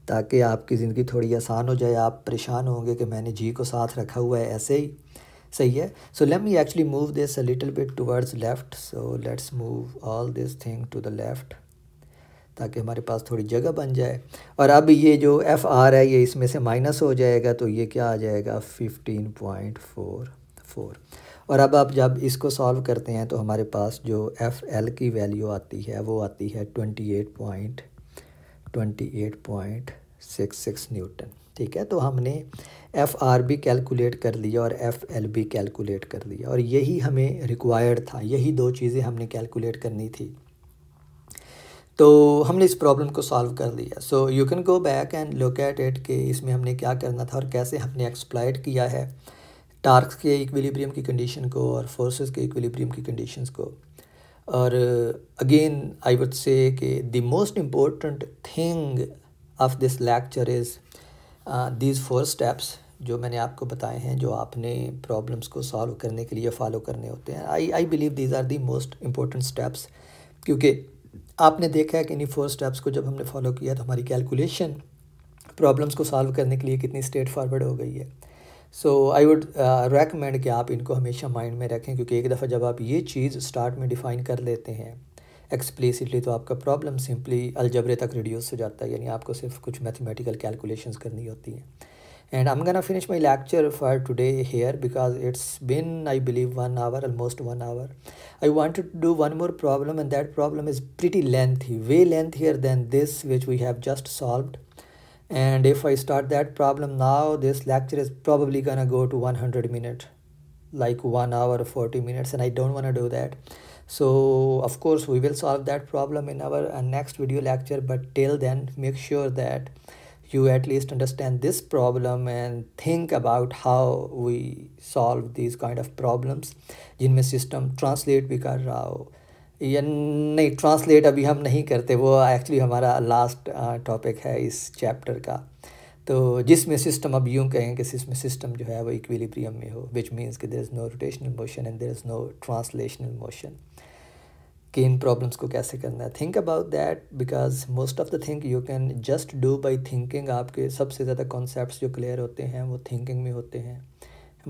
ताकि आपकी ज़िंदगी थोड़ी आसान हो जाए आप परेशान होंगे कि मैंने जी को साथ रखा हुआ है ऐसे ही सही है so let me actually move this little bit towards left so let's move all this thing to the left ताकि हमारे पास थोड़ी जगह बन जाए और अब ये जो एफ़ आर है ये इसमें से माइनस हो जाएगा तो ये क्या आ जाएगा फिफ्टीन पॉइंट फोर फोर और अब आप जब इसको सॉल्व करते हैं तो हमारे पास जो एफ़ एल की वैल्यू आती है वो आती है twenty eight point twenty eight point six six newton ठीक है तो हमने एफ़ आर भी कैलकुलेट कर लिया और एफ़ एल भी कैलकुलेट कर लिया और यही हमें रिक्वायर्ड था यही दो चीज़ें हमने कैलकुलेट करनी थी तो हमने इस प्रॉब्लम को सॉल्व कर लिया so you can go back and look at it कि इसमें हमने क्या करना था और कैसे हमने एक्सप्लाइट किया है टार्क्स के इक्विलिब्रियम की कंडीशन को और फोर्सेस के इक्विलिब्रियम की कंडीशंस को और अगेन आई वुड से कि the most important thing of this lecture is these four steps जो मैंने आपको बताए हैं जो आपने प्रॉब्लम्स को सॉल्व करने के लिए फॉलो करने होते हैं I I believe these are the most important steps क्योंकि आपने देखा है कि इन्हीं फोर स्टेप्स को जब हमने फॉलो किया तो हमारी कैलकुलेशन प्रॉब्लम्स को सॉल्व करने के लिए कितनी स्ट्रेट फॉरवर्ड हो गई है सो आई वुड रेकमेंड कि आप इनको हमेशा माइंड में रखें क्योंकि एक दफ़ा जब आप ये चीज़ स्टार्ट में डिफ़ाइन कर लेते हैं एक्सप्लिसिटली तो आपका प्रॉब्लम सिंपली अलजबरे तक रिड्यूस हो जाता है यानी आपको सिर्फ कुछ मैथमेटिकल कैलकुलेशंस करनी होती हैं and I am gonna finish my lecture for today here because it's been I believe one hour almost one hour I want to do one more problem and that problem is pretty lengthy way lengthier than this which we have just solved and if I start that problem now this lecture is probably gonna go to 100 minute like 1 hour 40 minutes and I don't want to do that so of course we will solve that problem in our uh, next video lecture but till then make sure that you at least understand this problem and think about how we solve these kind of problems in my system. Translate because. ये नहीं translate अभी हम नहीं करते वो actually हमारा last topic है इस चैप्टर का तो जिसमें सिस्टम अब यूँ कहें कि जिसमें सिस्टम जो है वो इक्विलिब्रियम में हो विच मीन्स कि there is no rotational motion and there is no translational motion कि इन प्रॉब्लम्स को कैसे करना है think about that because most of the thing you can just do by thinking आपके सबसे ज़्यादा कॉन्सेप्ट जो क्लियर होते हैं वो थिंकिंग में होते हैं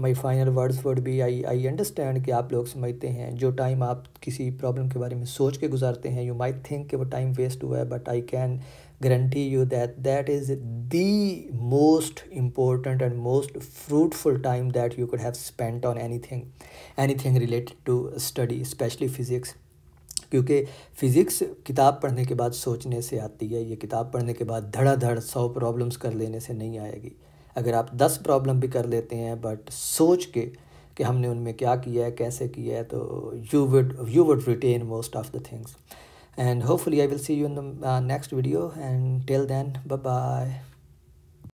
माई फाइनल वर्ड्स वर्ड भी आई आई अंडरस्टैंड कि आप लोग समझते हैं जो टाइम आप किसी प्रॉब्लम के बारे में सोच के गुजारते हैं यू माई थिंक कि वो टाइम वेस्ट हुआ है but I can guarantee you that that is the most important and most fruitful time that you could have spent on anything anything related to study specially physics क्योंकि physics किताब पढ़ने के बाद सोचने से आती है ये किताब पढ़ने के बाद धड़ाधड़ सौ प्रॉब्लम्स कर लेने से नहीं आएगी अगर आप दस प्रॉब्लम भी कर लेते हैं बट सोच के कि हमने उनमें क्या किया है कैसे किया है तो you would you would retain most of the things and hopefully I will see you in the next video and till then bye bye